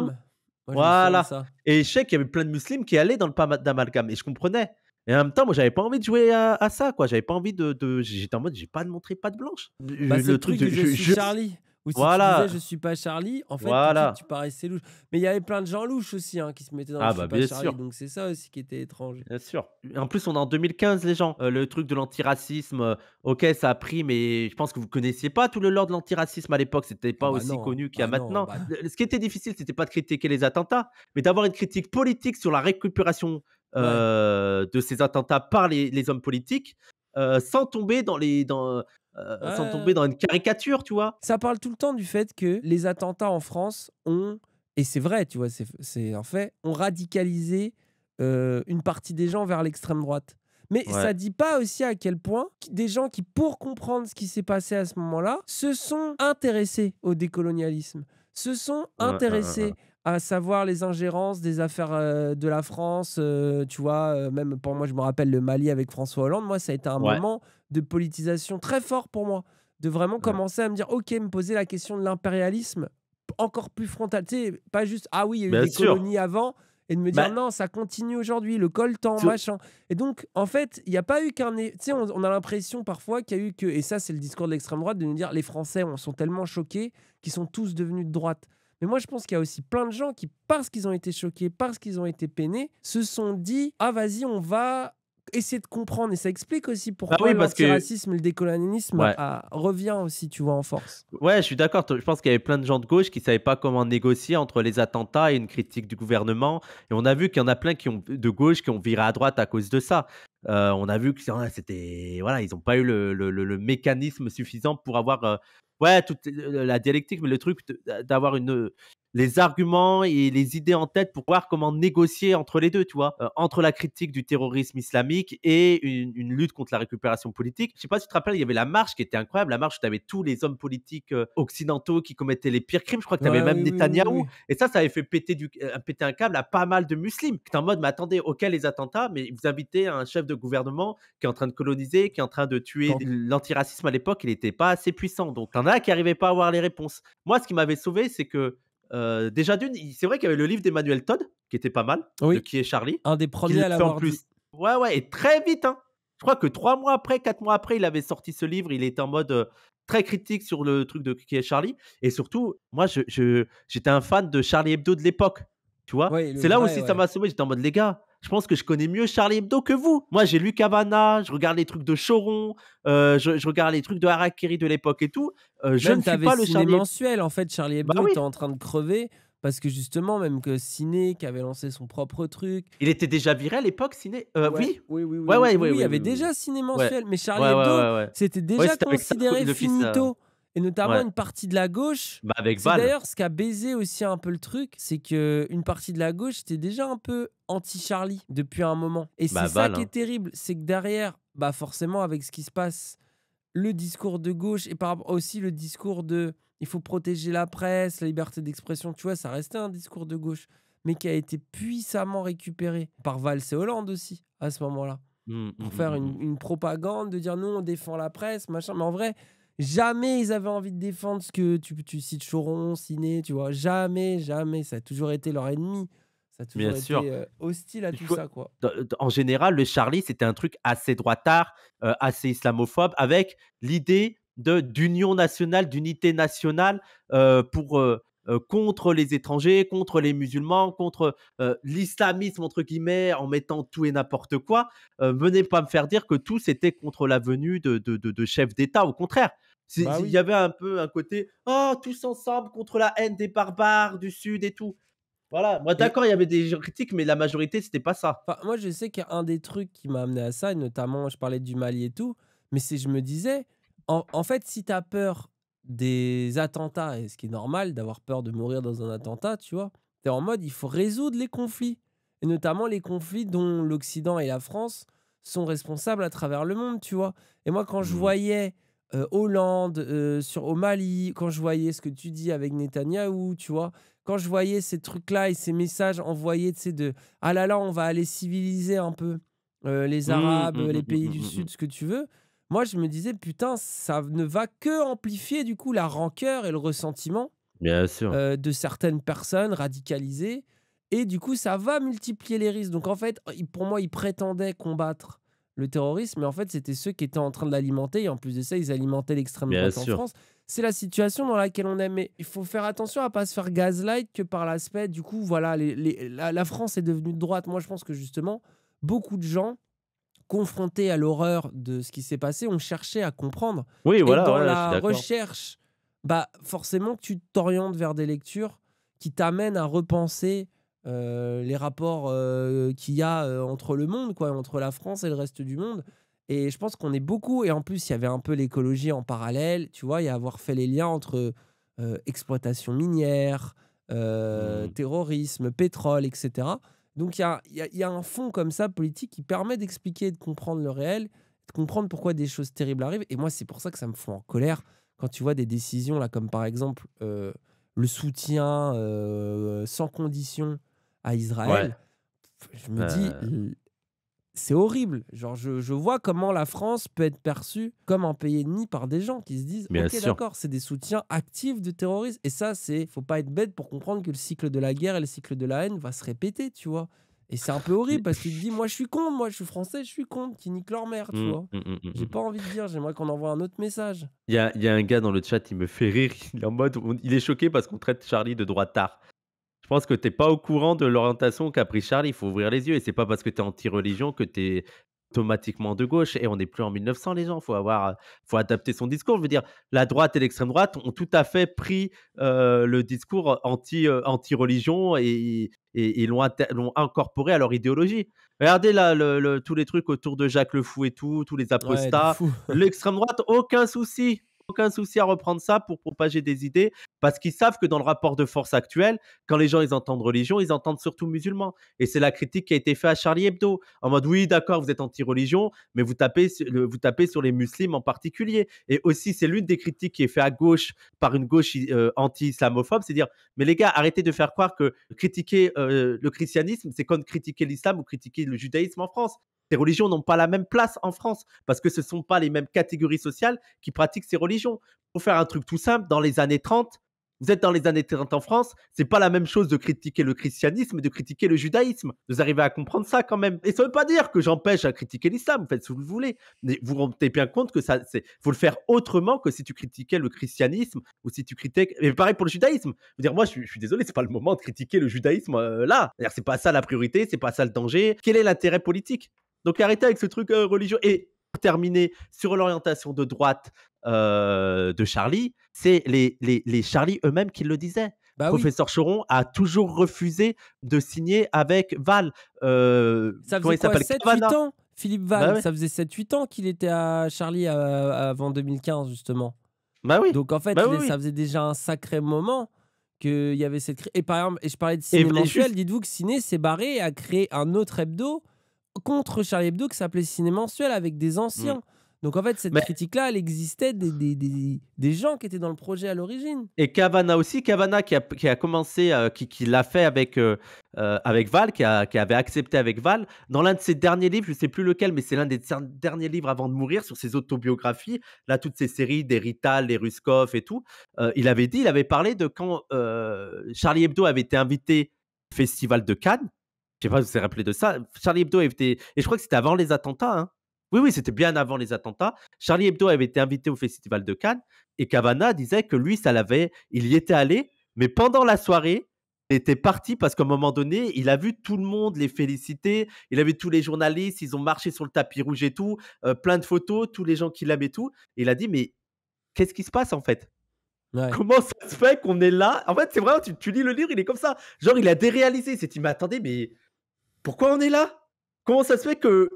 [SPEAKER 3] Voilà. Et je sais qu'il y avait plein de muslims qui allaient dans le pas d'amalgame. Et je comprenais. Et en même temps, moi, j'avais pas envie de jouer à, ça, quoi. J'avais pas envie de. J'étais en mode, j'ai pas de montrer pas de blanche. Bah, le, truc, de, Charlie voilà. tu disais je
[SPEAKER 2] suis pas Charlie, en fait, voilà. tu, paraissais louche. Mais il y avait plein de gens louches aussi hein, qui se mettaient dans ah, bah, suis pas Charlie, donc c'est ça aussi qui était étrange. Bien sûr.
[SPEAKER 3] En plus, on est en 2015, les gens. Euh, le truc de l'antiracisme, euh, ok, ça a pris, mais je pense que vous connaissiez pas tout le lore de l'antiracisme à l'époque. C'était pas ah bah aussi hein. connu qu'il y a bah maintenant. Bah. Ce qui était difficile, c'était pas de critiquer les attentats, mais d'avoir une critique politique sur la récupération euh, de ces attentats par les, hommes politiques. sans
[SPEAKER 2] tomber dans les dans, euh, sans tomber dans une caricature, tu vois. Ça parle tout le temps du fait que les attentats en France ont, et c'est vrai, tu vois, c'est un fait, ont radicalisé euh, une partie des gens vers l'extrême droite. Mais ça dit pas aussi à quel point des gens qui, pour comprendre ce qui s'est passé à ce moment-là, se sont intéressés au décolonialisme, se sont intéressés à savoir les ingérences des affaires euh, de la France, euh, tu vois, euh, même pour moi, je me rappelle le Mali avec François Hollande, moi, ça a été un moment de politisation très fort pour moi, de vraiment commencer à me dire, ok, me poser la question de l'impérialisme encore plus frontal, tu sais, pas juste, ah oui, il y a eu des colonies avant, et de me dire, bah non, ça continue aujourd'hui, le coltan, temps, machin. Et donc, en fait, il n'y a pas eu qu'un... Tu sais, on, on, a l'impression parfois qu'il y a eu que, et ça, c'est le discours de l'extrême droite, de nous dire, les Français on, sont tellement choqués qu'ils sont tous devenus de droite. Mais moi, je pense qu'il y a aussi plein de gens qui, parce qu'ils ont été choqués, parce qu'ils ont été peinés, se sont dit Ah, vas-y, on va essayer de comprendre. Et ça explique aussi bah pourquoi le racisme, parce le décolonialisme revient aussi, tu vois, en force.
[SPEAKER 3] Ouais, je suis d'accord. Je pense qu'il y avait plein de gens de gauche qui ne savaient pas comment négocier entre les attentats et une critique du gouvernement. Et on a vu qu'il y en a plein qui ont, de gauche qui ont viré à droite à cause de ça. Euh, on a vu que ah, c'était voilà, ils n'ont pas eu le, mécanisme suffisant pour avoir euh, ouais, toute euh, la dialectique, mais le truc d'avoir une, les arguments et les idées en tête pour voir comment négocier entre les deux, tu vois, euh, entre la critique du terrorisme islamique et une, lutte contre la récupération politique. Je sais pas si tu te rappelles, il y avait la marche qui était incroyable, la marche où tu avais tous les hommes politiques euh, occidentaux qui commettaient les pires crimes, je crois que tu avais même Netanyahou. Netanyahu, et ça, ça avait fait péter, du, euh, péter un câble à pas mal de musulmans, Tu es en mode, mais attendez, ok les attentats, mais vous invitez un chef de gouvernement qui est en train de coloniser, qui est en train de tuer l'antiracisme à l'époque, il n'était pas assez puissant, donc en a qui n'arrivaient pas à avoir les réponses. Moi, ce qui m'avait sauvé, c'est que déjà d'une, c'est vrai qu'il y avait le livre d'Emmanuel Todd qui était pas mal, de qui est Charlie. Un des premiers à l'avoir plus. Ouais, ouais, et très vite. Hein. Je crois que trois mois après, quatre mois après, il avait sorti ce livre. Il est en mode très critique sur le truc de qui est Charlie. Et surtout, moi, j'étais un fan de Charlie Hebdo de l'époque. Tu vois, c'est là aussi ça m'a sauvé J'étais en mode les gars, je pense que je connais mieux Charlie Hebdo que vous. Moi, j'ai lu Cabana, je regarde les trucs de Choron, euh, je, regarde les trucs de Harakiri de l'époque et tout. Euh, je ne suis pas le Charlie mensuel,
[SPEAKER 2] en fait, Charlie bah Hebdo était en train de crever. Parce que justement, même que Ciné, qui avait lancé son propre truc. Il était déjà viré à l'époque, Ciné euh, oui, ouais, ouais, Il y avait déjà Ciné mensuel, mais Charlie Hebdo, c'était déjà considéré finito et notamment une partie de la gauche. Bah, c'est d'ailleurs ce qui a baisé aussi un peu le truc, c'est que une partie de la gauche était déjà un peu anti-Charlie depuis un moment. Et bah, c'est ça qui hein. est terrible, c'est que derrière, bah forcément avec ce qui se passe, le discours de gauche et par aussi le discours de il faut protéger la presse, la liberté d'expression, tu vois, ça restait un discours de gauche, mais qui a été puissamment récupéré par Val et Hollande aussi à ce moment-là. Mmh, pour mmh, faire mmh, une, une propagande, de dire non, on défend la presse, machin. Mais en vrai, Jamais ils avaient envie de défendre ce que tu, tu cites Choron, Ciné, tu vois. Jamais, jamais. Ça a toujours été leur ennemi. Ça a toujours été euh, hostile à tout ça, quoi.
[SPEAKER 3] En général, le Charlie, c'était un truc assez droitard, euh, assez islamophobe, avec l'idée de d'union nationale, d'unité nationale euh, pour contre les étrangers, contre les musulmans, contre l'islamisme, entre guillemets, en mettant tout et n'importe quoi, venez pas me faire dire que tout c'était contre la venue de, de, chefs d'État. Au contraire, bah il y avait un peu un côté oh, tous ensemble contre
[SPEAKER 2] la haine des barbares du Sud et tout. Voilà, moi d'accord, il y avait des critiques, mais la majorité, c'était pas ça. moi, je sais qu'un des trucs qui m'a amené à ça, et notamment, je parlais du Mali et tout, mais c'est je me disais, en, en fait, si tu as peur des attentats, et ce qui est normal d'avoir peur de mourir dans un attentat, tu vois. es en mode, il faut résoudre les conflits, et notamment les conflits dont l'Occident et la France sont responsables à travers le monde, tu vois. Et moi, quand je mmh voyais Hollande sur au Mali, quand je voyais ce que tu dis avec Netanyahou, tu vois, quand je voyais ces trucs-là et ces messages envoyés, tu sais, de ah là là, on va aller civiliser un peu les Arabes, les pays du Sud, ce que tu veux moi je me disais putain ça ne va que amplifier du coup la rancœur et le ressentiment Bien sûr. Euh, de certaines personnes radicalisées et du coup ça va multiplier les risques donc en fait oh, pour moi ils prétendaient combattre le terrorisme mais en fait c'était ceux qui étaient en train de l'alimenter et en plus de ça ils alimentaient l'extrême droite en France c'est la situation dans laquelle on est mais il faut faire attention à pas se faire gaslight que par l'aspect du coup voilà les, la, la, France est devenue de droite moi je pense que justement beaucoup de gens confrontés à l'horreur de ce qui s'est passé, on cherchait à comprendre. Oui, voilà. dans la recherche, bah, forcément que tu t'orientes vers des lectures qui t'amènent à repenser euh, les rapports euh, qu'il y a euh, entre le monde, quoi, entre la France et le reste du monde. Et je pense qu'on est beaucoup. Et en plus, il y avait un peu l'écologie en parallèle. Tu vois, il y a avoir fait les liens entre exploitation minière, mmh. terrorisme, pétrole, etc. Donc il y a, un fond comme ça politique qui permet d'expliquer et de comprendre le réel, de comprendre pourquoi des choses terribles arrivent. Et moi, c'est pour ça que ça me fout en colère quand tu vois des décisions là, comme par exemple euh, le soutien euh, sans condition à Israël. Je me dis, euh c'est horrible. Genre, je, vois comment la France peut être perçue comme un pays ennemi par des gens qui se disent Ok, d'accord, c'est des soutiens actifs de terrorisme. Et ça, c'est faut pas être bête pour comprendre que le cycle de la guerre et le cycle de la haine va se répéter, tu vois. Et c'est un peu horrible parce qu'il dit Moi, je suis con, moi, je suis français, je suis con, qui nique leur mère, tu mm, vois. Mm, mm, J'ai pas envie de dire, j'aimerais qu'on envoie un autre message.
[SPEAKER 3] Il y a, un gars dans le chat, qui me fait rire, il est en mode Il est choqué parce qu'on traite Charlie de droit tard je pense que tu n'es pas au courant de l'orientation qu'a pris Charlie. Il faut ouvrir les yeux. Et c'est pas parce que tu es anti-religion que tu es automatiquement de gauche. Et on n'est plus en 1900, les gens. Il faut, avoir, faut adapter son discours. Je veux dire, la droite et l'extrême droite ont tout à fait pris euh, le discours anti, euh, anti-religion et, et, l'ont, incorporé à leur idéologie. Regardez là le, tous les trucs autour de Jacques Le Fou et tout, tous les apostats. l'extrême droite, aucun souci aucun souci à reprendre ça pour propager des idées, parce qu'ils savent que dans le rapport de force actuel, quand les gens ils entendent religion, ils entendent surtout musulmans. Et c'est la critique qui a été faite à Charlie Hebdo, en mode oui, d'accord, vous êtes anti-religion, mais vous tapez, vous tapez sur les musulmans en particulier. Et aussi, c'est l'une des critiques qui est faite à gauche par une gauche euh, anti-islamophobe, c'est dire, mais les gars, arrêtez de faire croire que critiquer euh, le christianisme, c'est comme critiquer l'islam ou critiquer le judaïsme en France. Ces religions n'ont pas la même place en France parce que ce ne sont pas les mêmes catégories sociales qui pratiquent ces religions. Pour faire un truc tout simple, dans les années 30, vous êtes dans les années 30 en France, c'est pas la même chose de critiquer le christianisme et de critiquer le judaïsme. Vous arrivez à comprendre ça quand même. Et ça veut pas dire que j'empêche à critiquer l'islam, faites ce que vous voulez. Mais vous vous rendez bien compte que ça, c'est, faut le faire autrement que si tu critiquais le christianisme ou si tu critiquais. Mais pareil pour le judaïsme. Vous dire, moi, je, suis désolé, c'est pas le moment de critiquer le judaïsme là. Euh, là. C'est pas ça la priorité, c'est pas ça le danger. Quel est l'intérêt politique donc arrêtez avec ce truc euh, religieux. Et terminer sur l'orientation de droite euh, de Charlie, c'est les, les, les Charlie eux-mêmes qui le disaient. Bah Professeur Choron a toujours refusé de signer avec Val. Euh, ça faisait quoi, 7-8 ans Philippe Val, bah ça
[SPEAKER 2] faisait 7-8 ans qu'il était à Charlie avant 2015, justement. Bah oui. Donc en fait, bah ça faisait déjà un sacré moment qu'il y avait cette... Et par exemple, et je parlais de Ciné mensuel, dites-vous que Ciné s'est barré et a créé un autre hebdo contre Charlie Hebdo qui s'appelait Ciné Mensuel avec des anciens. Mm. Donc en fait, cette critique-là, elle existait des gens qui étaient dans le projet à l'origine. Et Cavana aussi, Cavana
[SPEAKER 3] qui a, commencé, euh, qui, l'a fait avec, euh, euh, avec Val, qui, avait accepté avec Val. Dans l'un de ses derniers livres, je ne sais plus lequel, mais c'est l'un des derniers livres avant de mourir sur ses autobiographies, là, toutes ces séries des Rital, des Ruskov et tout, il avait dit, il avait parlé de quand Charlie Hebdo avait été invité au Festival de Cannes je sais pas si vous vous rappelé de ça. Charlie Hebdo avait été. Et je crois que c'était avant les attentats. Hein. Oui, oui, c'était bien avant les attentats. Charlie Hebdo avait été invité au Festival de Cannes et Cavana disait que lui, ça l'avait. Il y était allé, mais pendant la soirée, il était parti parce qu'à un moment donné, il a vu tout le monde les féliciter. Il avait tous les journalistes, ils ont marché sur le tapis rouge et tout, euh, plein de photos, tous les gens qui l'aimaient et tout. il a dit, mais qu'est-ce qui se passe en fait Comment ça se fait qu'on est là En fait, c'est vraiment, tu, lis le livre, il est comme ça. Genre, il a déréalisé. C'est, il m'a mais pourquoi on est là Comment ça se fait que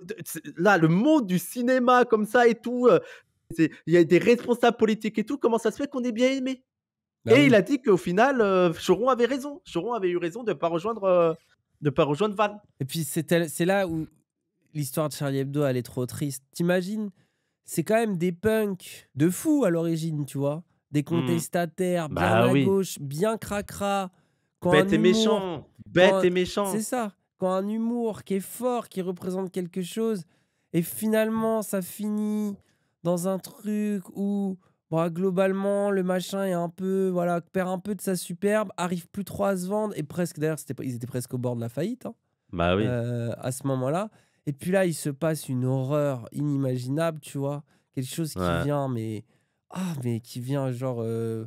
[SPEAKER 3] là, le monde du cinéma comme ça et tout, euh, il y a des responsables politiques et tout, comment ça se fait qu'on est bien aimé bah Et il a dit qu'au final,
[SPEAKER 2] euh, cheron avait raison. Choron avait eu raison de ne pas rejoindre, euh, pas rejoindre Van. Et puis c'est là où l'histoire de Charlie Hebdo, elle est trop triste. T'imagines C'est quand même des punks de fous à l'origine, tu vois Des hmm. contestataires, bah bien à gauche, bien cracra. Bête et, méchant. Bête et méchant. C'est ça quand un humour qui est fort, qui représente quelque chose, et finalement ça finit dans un truc où bah, globalement le machin est un peu voilà perd un peu de sa superbe, arrive plus trop à se vendre et presque d'ailleurs ils étaient presque au bord de la faillite. Hein. bah oui. Euh, à ce moment-là. Et puis là il se passe une horreur inimaginable, tu vois, quelque chose qui vient mais ah mais qui vient genre euh,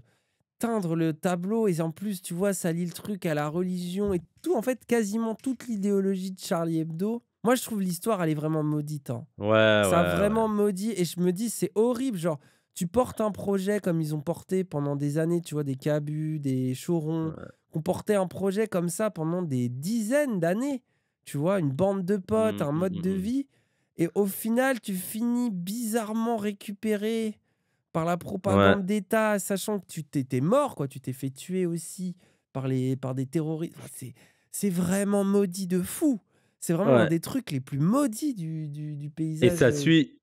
[SPEAKER 2] teindre le tableau et en plus tu vois ça lit le truc à la religion et tout en fait quasiment toute l'idéologie de Charlie Hebdo moi je trouve l'histoire elle est vraiment maudite hein. ouais ça vraiment maudit et je me dis c'est horrible genre tu portes un projet comme ils ont porté pendant des années tu vois des cabus des chorons on portait un projet comme ça pendant des dizaines d'années tu vois une bande de potes mmh, un mode mmh, de mmh, vie et au final tu finis bizarrement récupéré par la propagande d'État, sachant que tu t'étais mort, quoi, tu t'es fait tuer aussi par, les, par des terroristes. C'est c'est vraiment maudit de fou. C'est vraiment un des trucs les plus maudits du, du, paysage. Et ça, euh. suit,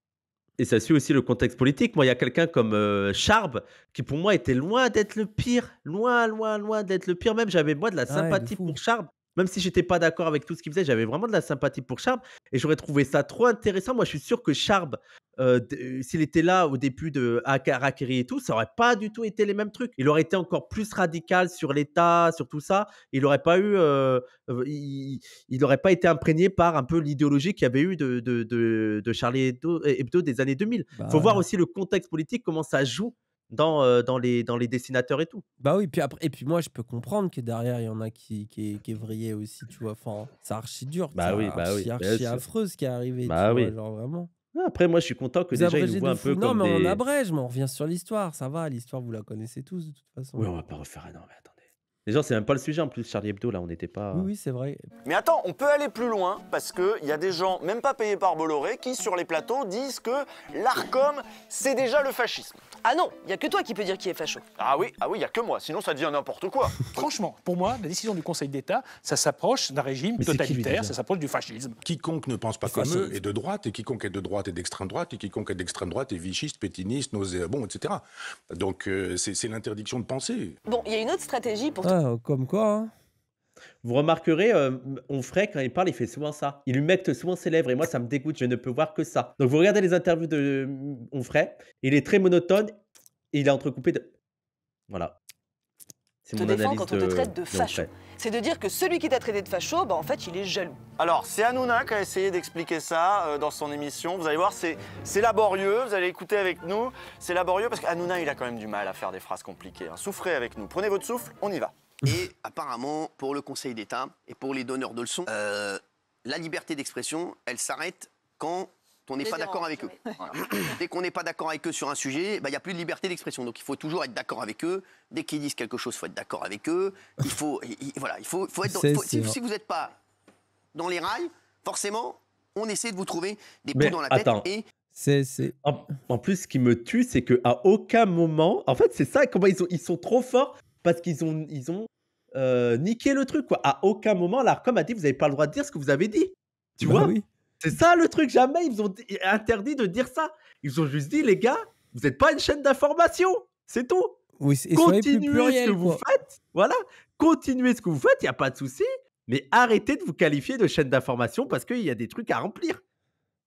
[SPEAKER 3] et ça suit aussi le contexte politique. Moi, il y a quelqu'un comme Charb euh, qui, pour moi, était loin d'être le pire. Loin, loin, loin d'être le pire. Même, j'avais, moi, de la ah sympathie pour Charb même si j'étais pas d'accord avec tout ce qu'il faisait, j'avais vraiment de la sympathie pour Charb et j'aurais trouvé ça trop intéressant. Moi, je suis sûr que Charb, euh, euh, s'il était là au début de Akarakiri et tout, ça aurait pas du tout été les mêmes trucs. Il aurait été encore plus radical sur l'État, sur tout ça. Il n'aurait pas eu, euh, il n'aurait pas été imprégné par un peu l'idéologie qu'il y avait eu de, de, Charlie Hebdo, des années 2000. Il bah faut voir aussi le contexte politique, comment ça joue dans, les, dans les dessinateurs et tout.
[SPEAKER 2] Bah oui, puis après, et puis moi, je peux comprendre que derrière, il y en a qui, qui, est vrillé aussi, tu vois. Enfin, c'est archi dur. Bah, bah oui, archi, oui. affreux ce qui est arrivé. Bah genre vraiment.
[SPEAKER 3] Après, moi, je suis content que vous déjà, ils nous voient un peu non, Non, mais on abrège,
[SPEAKER 2] mais on revient sur l'histoire, ça va, l'histoire, vous la connaissez tous, de toute façon. Oui, on va pas refaire, ah non, mais attendez.
[SPEAKER 3] Déjà, c'est même pas le sujet en plus, Charlie Hebdo, là, on n'était pas. Oui, oui, c'est
[SPEAKER 1] vrai. Mais attends, on peut aller plus loin parce qu'il y a des gens, même pas payés par Bolloré, qui sur les plateaux disent que l'ARCOM, c'est déjà le fascisme. Ah non, il y a que toi qui peux dire qui est facho. Ah oui, ah oui, il y a que moi, sinon ça devient n'importe quoi.
[SPEAKER 2] Franchement, pour moi, la décision du Conseil d'État, ça s'approche d'un régime totalitaire, ça s'approche du fascisme. Quiconque ne pense pas comme eux est
[SPEAKER 3] de droite, et quiconque est de droite est d'extrême droite, et quiconque est d'extrême droite est vichiste, pétiniste, nauséabond, etc. Donc euh, c'est l'interdiction de penser.
[SPEAKER 4] Bon, il y a une autre stratégie pour
[SPEAKER 2] ah, comme quoi.
[SPEAKER 4] Hein.
[SPEAKER 3] Vous remarquerez, euh, Onfray quand il parle, il fait souvent ça. Il lui humecte souvent ses lèvres et moi, ça me dégoûte. Je ne peux voir que ça. Donc, vous regardez les interviews de euh, Onfray. il est très monotone et il est entrecoupé de. Voilà quand te de
[SPEAKER 4] C'est de dire que celui qui t'a traité de facho, bah, en fait, il est jaloux. Alors, c'est Hanouna
[SPEAKER 1] qui a essayé d'expliquer ça euh, dans son émission. Vous allez voir, c'est laborieux. Vous allez écouter avec
[SPEAKER 5] nous. C'est laborieux parce qu'Hanouna, il a quand même du mal à faire des phrases compliquées. Hein. Souffrez avec nous. Prenez votre souffle, on y va. Et apparemment, pour le Conseil d'État et pour les donneurs de leçons, euh, la liberté d'expression, elle s'arrête quand on n'est pas d'accord avec eux. Dès qu'on n'est pas d'accord avec eux sur un sujet, bah, il y n'y a plus de liberté d'expression. Donc il faut toujours être d'accord avec eux. Dès qu'ils disent quelque chose, il faut être d'accord avec eux. Il faut, voilà, il faut, faut être. si, vous n'êtes pas dans les rails, forcément, on essaie de vous trouver des dans la tête et
[SPEAKER 3] c'est En, plus, ce qui me tue, c'est qu'à aucun moment. En fait, c'est ça, comment ils, ils sont trop forts parce qu'ils ont, ils ont euh, niqué le truc, quoi. À aucun moment, l'ARCOM a dit Vous n'avez pas le droit de dire ce que vous avez dit. Tu bah vois oui. C'est ça le truc. Jamais ils ont interdit de dire ça. Ils ont juste dit, les gars, vous n'êtes pas une chaîne d'information. C'est tout. Oui, continuez ce que vous faites. Voilà. Continuez ce que vous faites. Il n'y a pas de souci. Mais arrêtez de vous qualifier de chaîne d'information parce qu'il y a des trucs à remplir.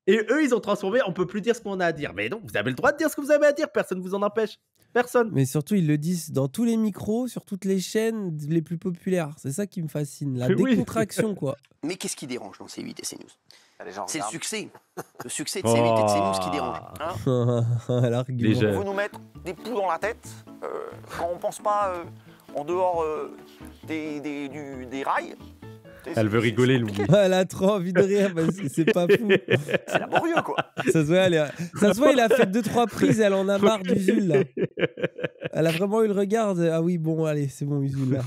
[SPEAKER 3] Et eux, ils ont transformé, on peut plus dire ce qu'on a à dire. Mais non, vous avez le droit de dire ce que vous avez à dire, personne ne vous en empêche. Personne.
[SPEAKER 2] Mais surtout, ils le disent dans tous les micros, sur toutes les chaînes les plus populaires. C'est ça qui me fascine, la décontraction, quoi. Mais qu'est-ce qui dérange dans ces 8 et ces news c'est le succès. Le succès de C8 et de c ce qui dérange. Elle hein. veut nous
[SPEAKER 1] mettre des poux dans la tête euh, quand on pense pas euh, en dehors euh, des, des, rails. Elle
[SPEAKER 2] veut rigoler, Louis. Elle a trop envie de rire, parce que c'est pas fou. C'est laborieux, quoi. Ça se voit, elle il a fait deux, trois prises, elle en a marre du là. Elle a vraiment eu le regard Ah oui, bon, allez, c'est bon, Usul,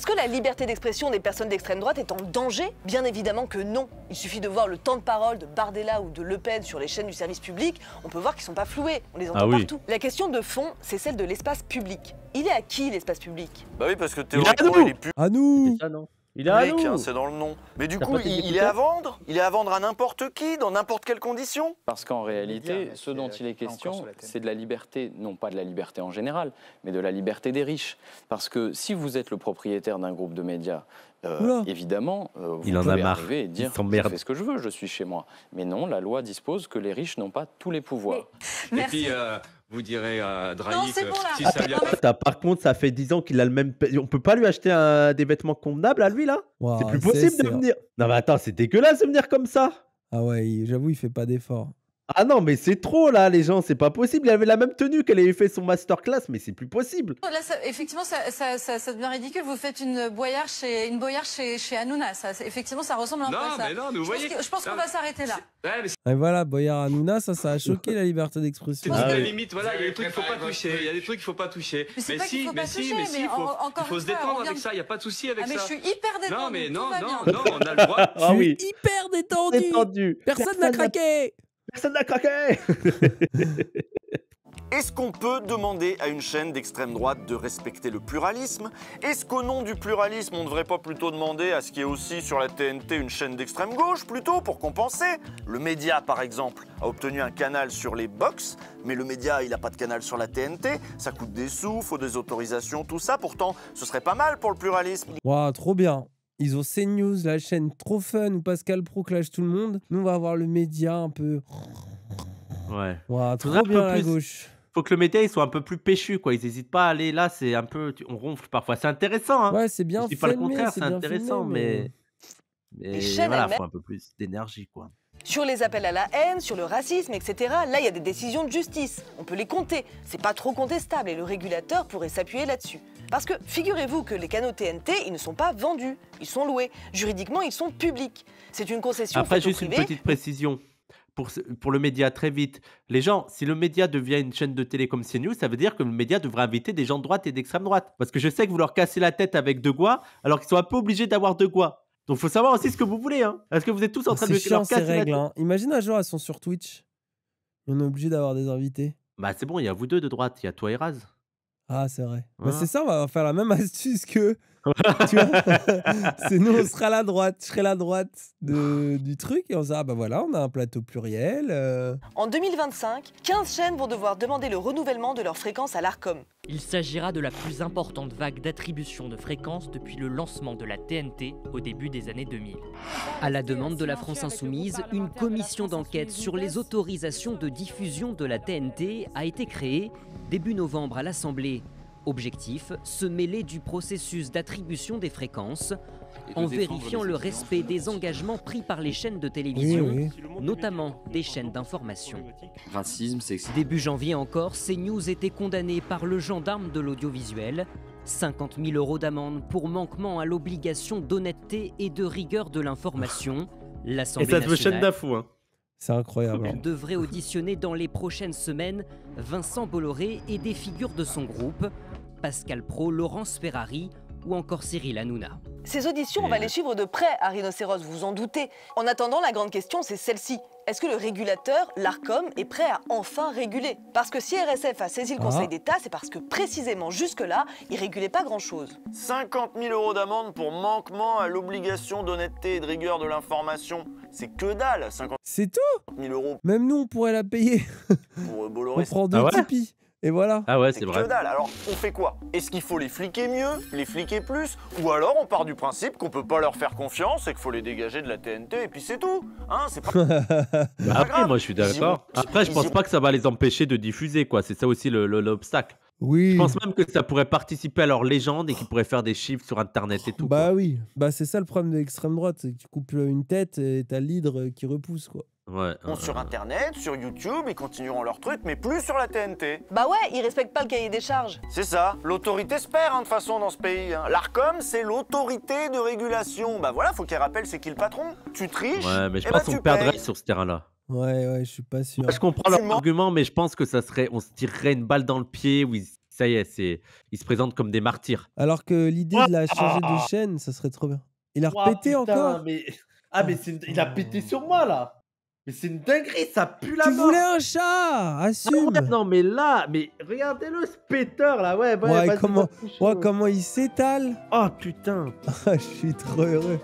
[SPEAKER 4] est-ce que la liberté d'expression des personnes d'extrême droite est en danger Bien évidemment que non. Il suffit de voir le temps de parole de Bardella ou de Le Pen sur les chaînes du service public, on peut voir qu'ils ne sont pas floués, on les entend ah partout. La question de fond, c'est celle de l'espace public. Il est à qui l'espace public
[SPEAKER 1] Bah oui, parce que théoriquement, il, est
[SPEAKER 2] plus... À nous
[SPEAKER 1] il c'est dans le nom. Mais du coup, il, est à vendre Il est à vendre à n'importe qui, dans n'importe quelle condition
[SPEAKER 2] Parce qu'en réalité,
[SPEAKER 1] ce dont il est question, c'est de la liberté, non pas de la liberté en général, mais de la liberté des riches. Parce que si vous êtes le propriétaire d'un groupe de médias, euh, évidemment, euh, vous il pouvez en a arriver et dire je fais ce que je veux, je suis chez moi. Mais non, la loi dispose que les riches n'ont pas tous les pouvoirs. Et puis, euh, vous direz à Draghi que si ça vient
[SPEAKER 3] Par contre, ça fait 10 ans qu'il a le même. On peut pas lui acheter des vêtements convenables à lui, là C'est plus possible de venir. Non, mais attends, c'est dégueulasse de venir comme ça. Ah ouais, j'avoue, il fait pas d'effort. Ah non, mais c'est trop là, les gens, c'est pas possible. Elle avait la même tenue qu'elle avait fait son masterclass, mais c'est plus possible.
[SPEAKER 4] Oh, là, effectivement, ça, ça, devient ridicule. Vous faites une boyarde chez, une boyard chez, chez Hanouna. Ça, effectivement, ça ressemble un peu à ça. Mais non, vous je, voyez, je pense qu'on va s'arrêter là.
[SPEAKER 2] voilà, boyard Hanouna, ça, ça a choqué la liberté d'expression. C'est ah, la limite, voilà, il y a des trucs qu'il faut pas toucher. Il y a des trucs qu'il faut pas toucher. Mais, si, mais si, mais si, il faut, se détendre avec ça. Il n'y a pas de souci avec ah, ça. Mais je suis hyper détendu. Non, mais non, non, non, on a le droit. Ah je suis
[SPEAKER 4] Hyper
[SPEAKER 1] détendu. Personne n'a craqué. Personne n'a craqué Est-ce qu'on peut demander à une chaîne d'extrême droite de respecter le pluralisme Est-ce qu'au nom du pluralisme, on ne devrait pas plutôt demander à ce qui est aussi sur la TNT une chaîne d'extrême gauche, plutôt, pour compenser Le média, par exemple, a obtenu un canal sur les box, mais le média, il n'a pas de canal sur la TNT, ça coûte des sous, faut des autorisations, tout ça, pourtant, ce serait pas mal pour le pluralisme.
[SPEAKER 2] Ouah, trop bien ils ont CNews, la chaîne Trop Fun où Pascal Pro clash tout le monde. Nous, on va avoir le média un peu. Ouais. trop bien à gauche.
[SPEAKER 3] Faut que le média ils soient un peu plus péchu, quoi. Ils n'hésitent pas à aller là. C'est un peu, on ronfle parfois. C'est intéressant. Hein. Ouais, c'est bien. c'est pas le contraire, c'est intéressant, mais... mais, mais voilà, faut un peu plus d'énergie
[SPEAKER 5] quoi.
[SPEAKER 4] Sur les appels à la haine, sur le racisme, etc. Là, il y a des décisions de justice. On peut les compter. C'est pas trop contestable et le régulateur pourrait s'appuyer là-dessus. Parce que figurez-vous que les canaux TNT, ils ne sont pas vendus, ils sont loués. Juridiquement, ils sont publics. C'est une concession. Après, juste une petite
[SPEAKER 3] précision. Pour, pour, le média très vite. Les gens, si le média devient une chaîne de télé comme CNews, ça veut dire que le média devrait inviter des gens de droite et d'extrême droite. Parce que je sais que vous leur cassez la tête avec De gois, alors qu'ils sont un peu obligés d'avoir De gois. Donc faut savoir aussi ce que vous voulez. Hein. Est-ce que vous êtes tous en train de chiant, leur règles, hein.
[SPEAKER 2] Imagine un jour, elles sont sur Twitch. On est obligé d'avoir des invités.
[SPEAKER 3] Bah c'est bon, il y a vous deux de droite, il y a toi et Raz.
[SPEAKER 2] Ah, c'est vrai. Bah, c'est ça, on va faire la même astuce que tu vois on sera la droite. Je serai la droite du truc et on se dit, ah voilà, on a un plateau pluriel. Euh.
[SPEAKER 4] En 2025, 15 chaînes vont devoir demander le renouvellement de leur fréquences à l'ARCOM. Il s'agira de la plus importante vague d'attribution de fréquences depuis le lancement de la TNT au début des années 2000. À la demande de la France Insoumise, une commission d'enquête sur les autorisations de diffusion de la TNT a été créée début novembre à l'Assemblée. Objectif, se mêler du processus d'attribution des fréquences en vérifiant le respect des engagements pris par les chaînes de télévision, notamment des chaînes d'information. Racisme, Début janvier encore, CNews était condamné par le gendarme de l'audiovisuel. 50 000 euros d'amende pour manquement à l'obligation d'honnêteté et de rigueur de l'information. L'Assemblée nationale hein.
[SPEAKER 2] C'est incroyable. on
[SPEAKER 4] devrait auditionner dans les prochaines semaines Vincent Bolloré et des figures de son groupe. Pascal Pro, Laurence Ferrari ou encore Cyril Hanouna. Ces auditions, on va les euh, suivre de près à Rhinocéros, vous en doutez. En attendant, la grande question, c'est celle-ci. Est-ce que le régulateur, l'ARCOM, est prêt à enfin réguler Parce que si RSF a saisi le Conseil ah. d'État, c'est parce que précisément jusque-là, il régulait pas grand-chose. 50
[SPEAKER 1] 000 euros d'amende pour manquement à l'obligation d'honnêteté et de rigueur de l'information. C'est que dalle, 50 C'est tout
[SPEAKER 2] Même nous, on pourrait la payer. Pour On prend deux et voilà. Ah ouais, c'est vrai. Que
[SPEAKER 1] dalle. Alors, on fait quoi Est-ce qu'il faut les fliquer mieux, les fliquer plus Ou alors on part du principe qu'on peut pas leur faire confiance et qu'il faut les dégager de la TNT et puis c'est tout
[SPEAKER 2] Hein, c'est pas. Bah,
[SPEAKER 3] après, moi je suis d'accord. Après, je pense pas que ça va les empêcher de diffuser, quoi. C'est ça aussi l'obstacle. Le, oui. Je pense même que ça pourrait participer à leur légende et qu'ils pourraient faire des chiffres sur Internet et tout.
[SPEAKER 2] Bah oui. Bah c'est ça le problème de l'extrême droite, c'est que tu coupes une tête et t'as l'hydre qui repousse, quoi
[SPEAKER 1] sur Internet, sur YouTube, ils continueront leur truc, mais plus sur la TNT.
[SPEAKER 4] Bah ouais, ils respectent pas le cahier des charges.
[SPEAKER 1] C'est ça. L'autorité se perd, hein, de façon, dans ce pays. Hein. L'ARCOM, c'est l'autorité de régulation. Bah voilà, faut qu'il rappelle c'est qui le patron. Tu triches. Ouais, mais je eh pense
[SPEAKER 3] ben, qu'on perdrait sur ce terrain-là.
[SPEAKER 2] Ouais, ouais, je suis pas sûr. je comprends
[SPEAKER 3] leur argument, mais je pense que ça serait. On se tirerait une balle dans le pied Oui, ça y est, c'est ils se présentent comme des martyrs.
[SPEAKER 2] Alors que l'idée de la changer de chaîne, ça serait trop bien. Il a repété
[SPEAKER 3] encore. Mais... Ah mais il a pété sur moi là. Mais c'est une dinguerie, ça pue la mort. Tu voulais un chat, assume. non, mais là, mais regardez-le, ce péteur là, ouais. ouais, ouais comment,
[SPEAKER 2] comment il s'étale. Oh putain. je suis trop heureux.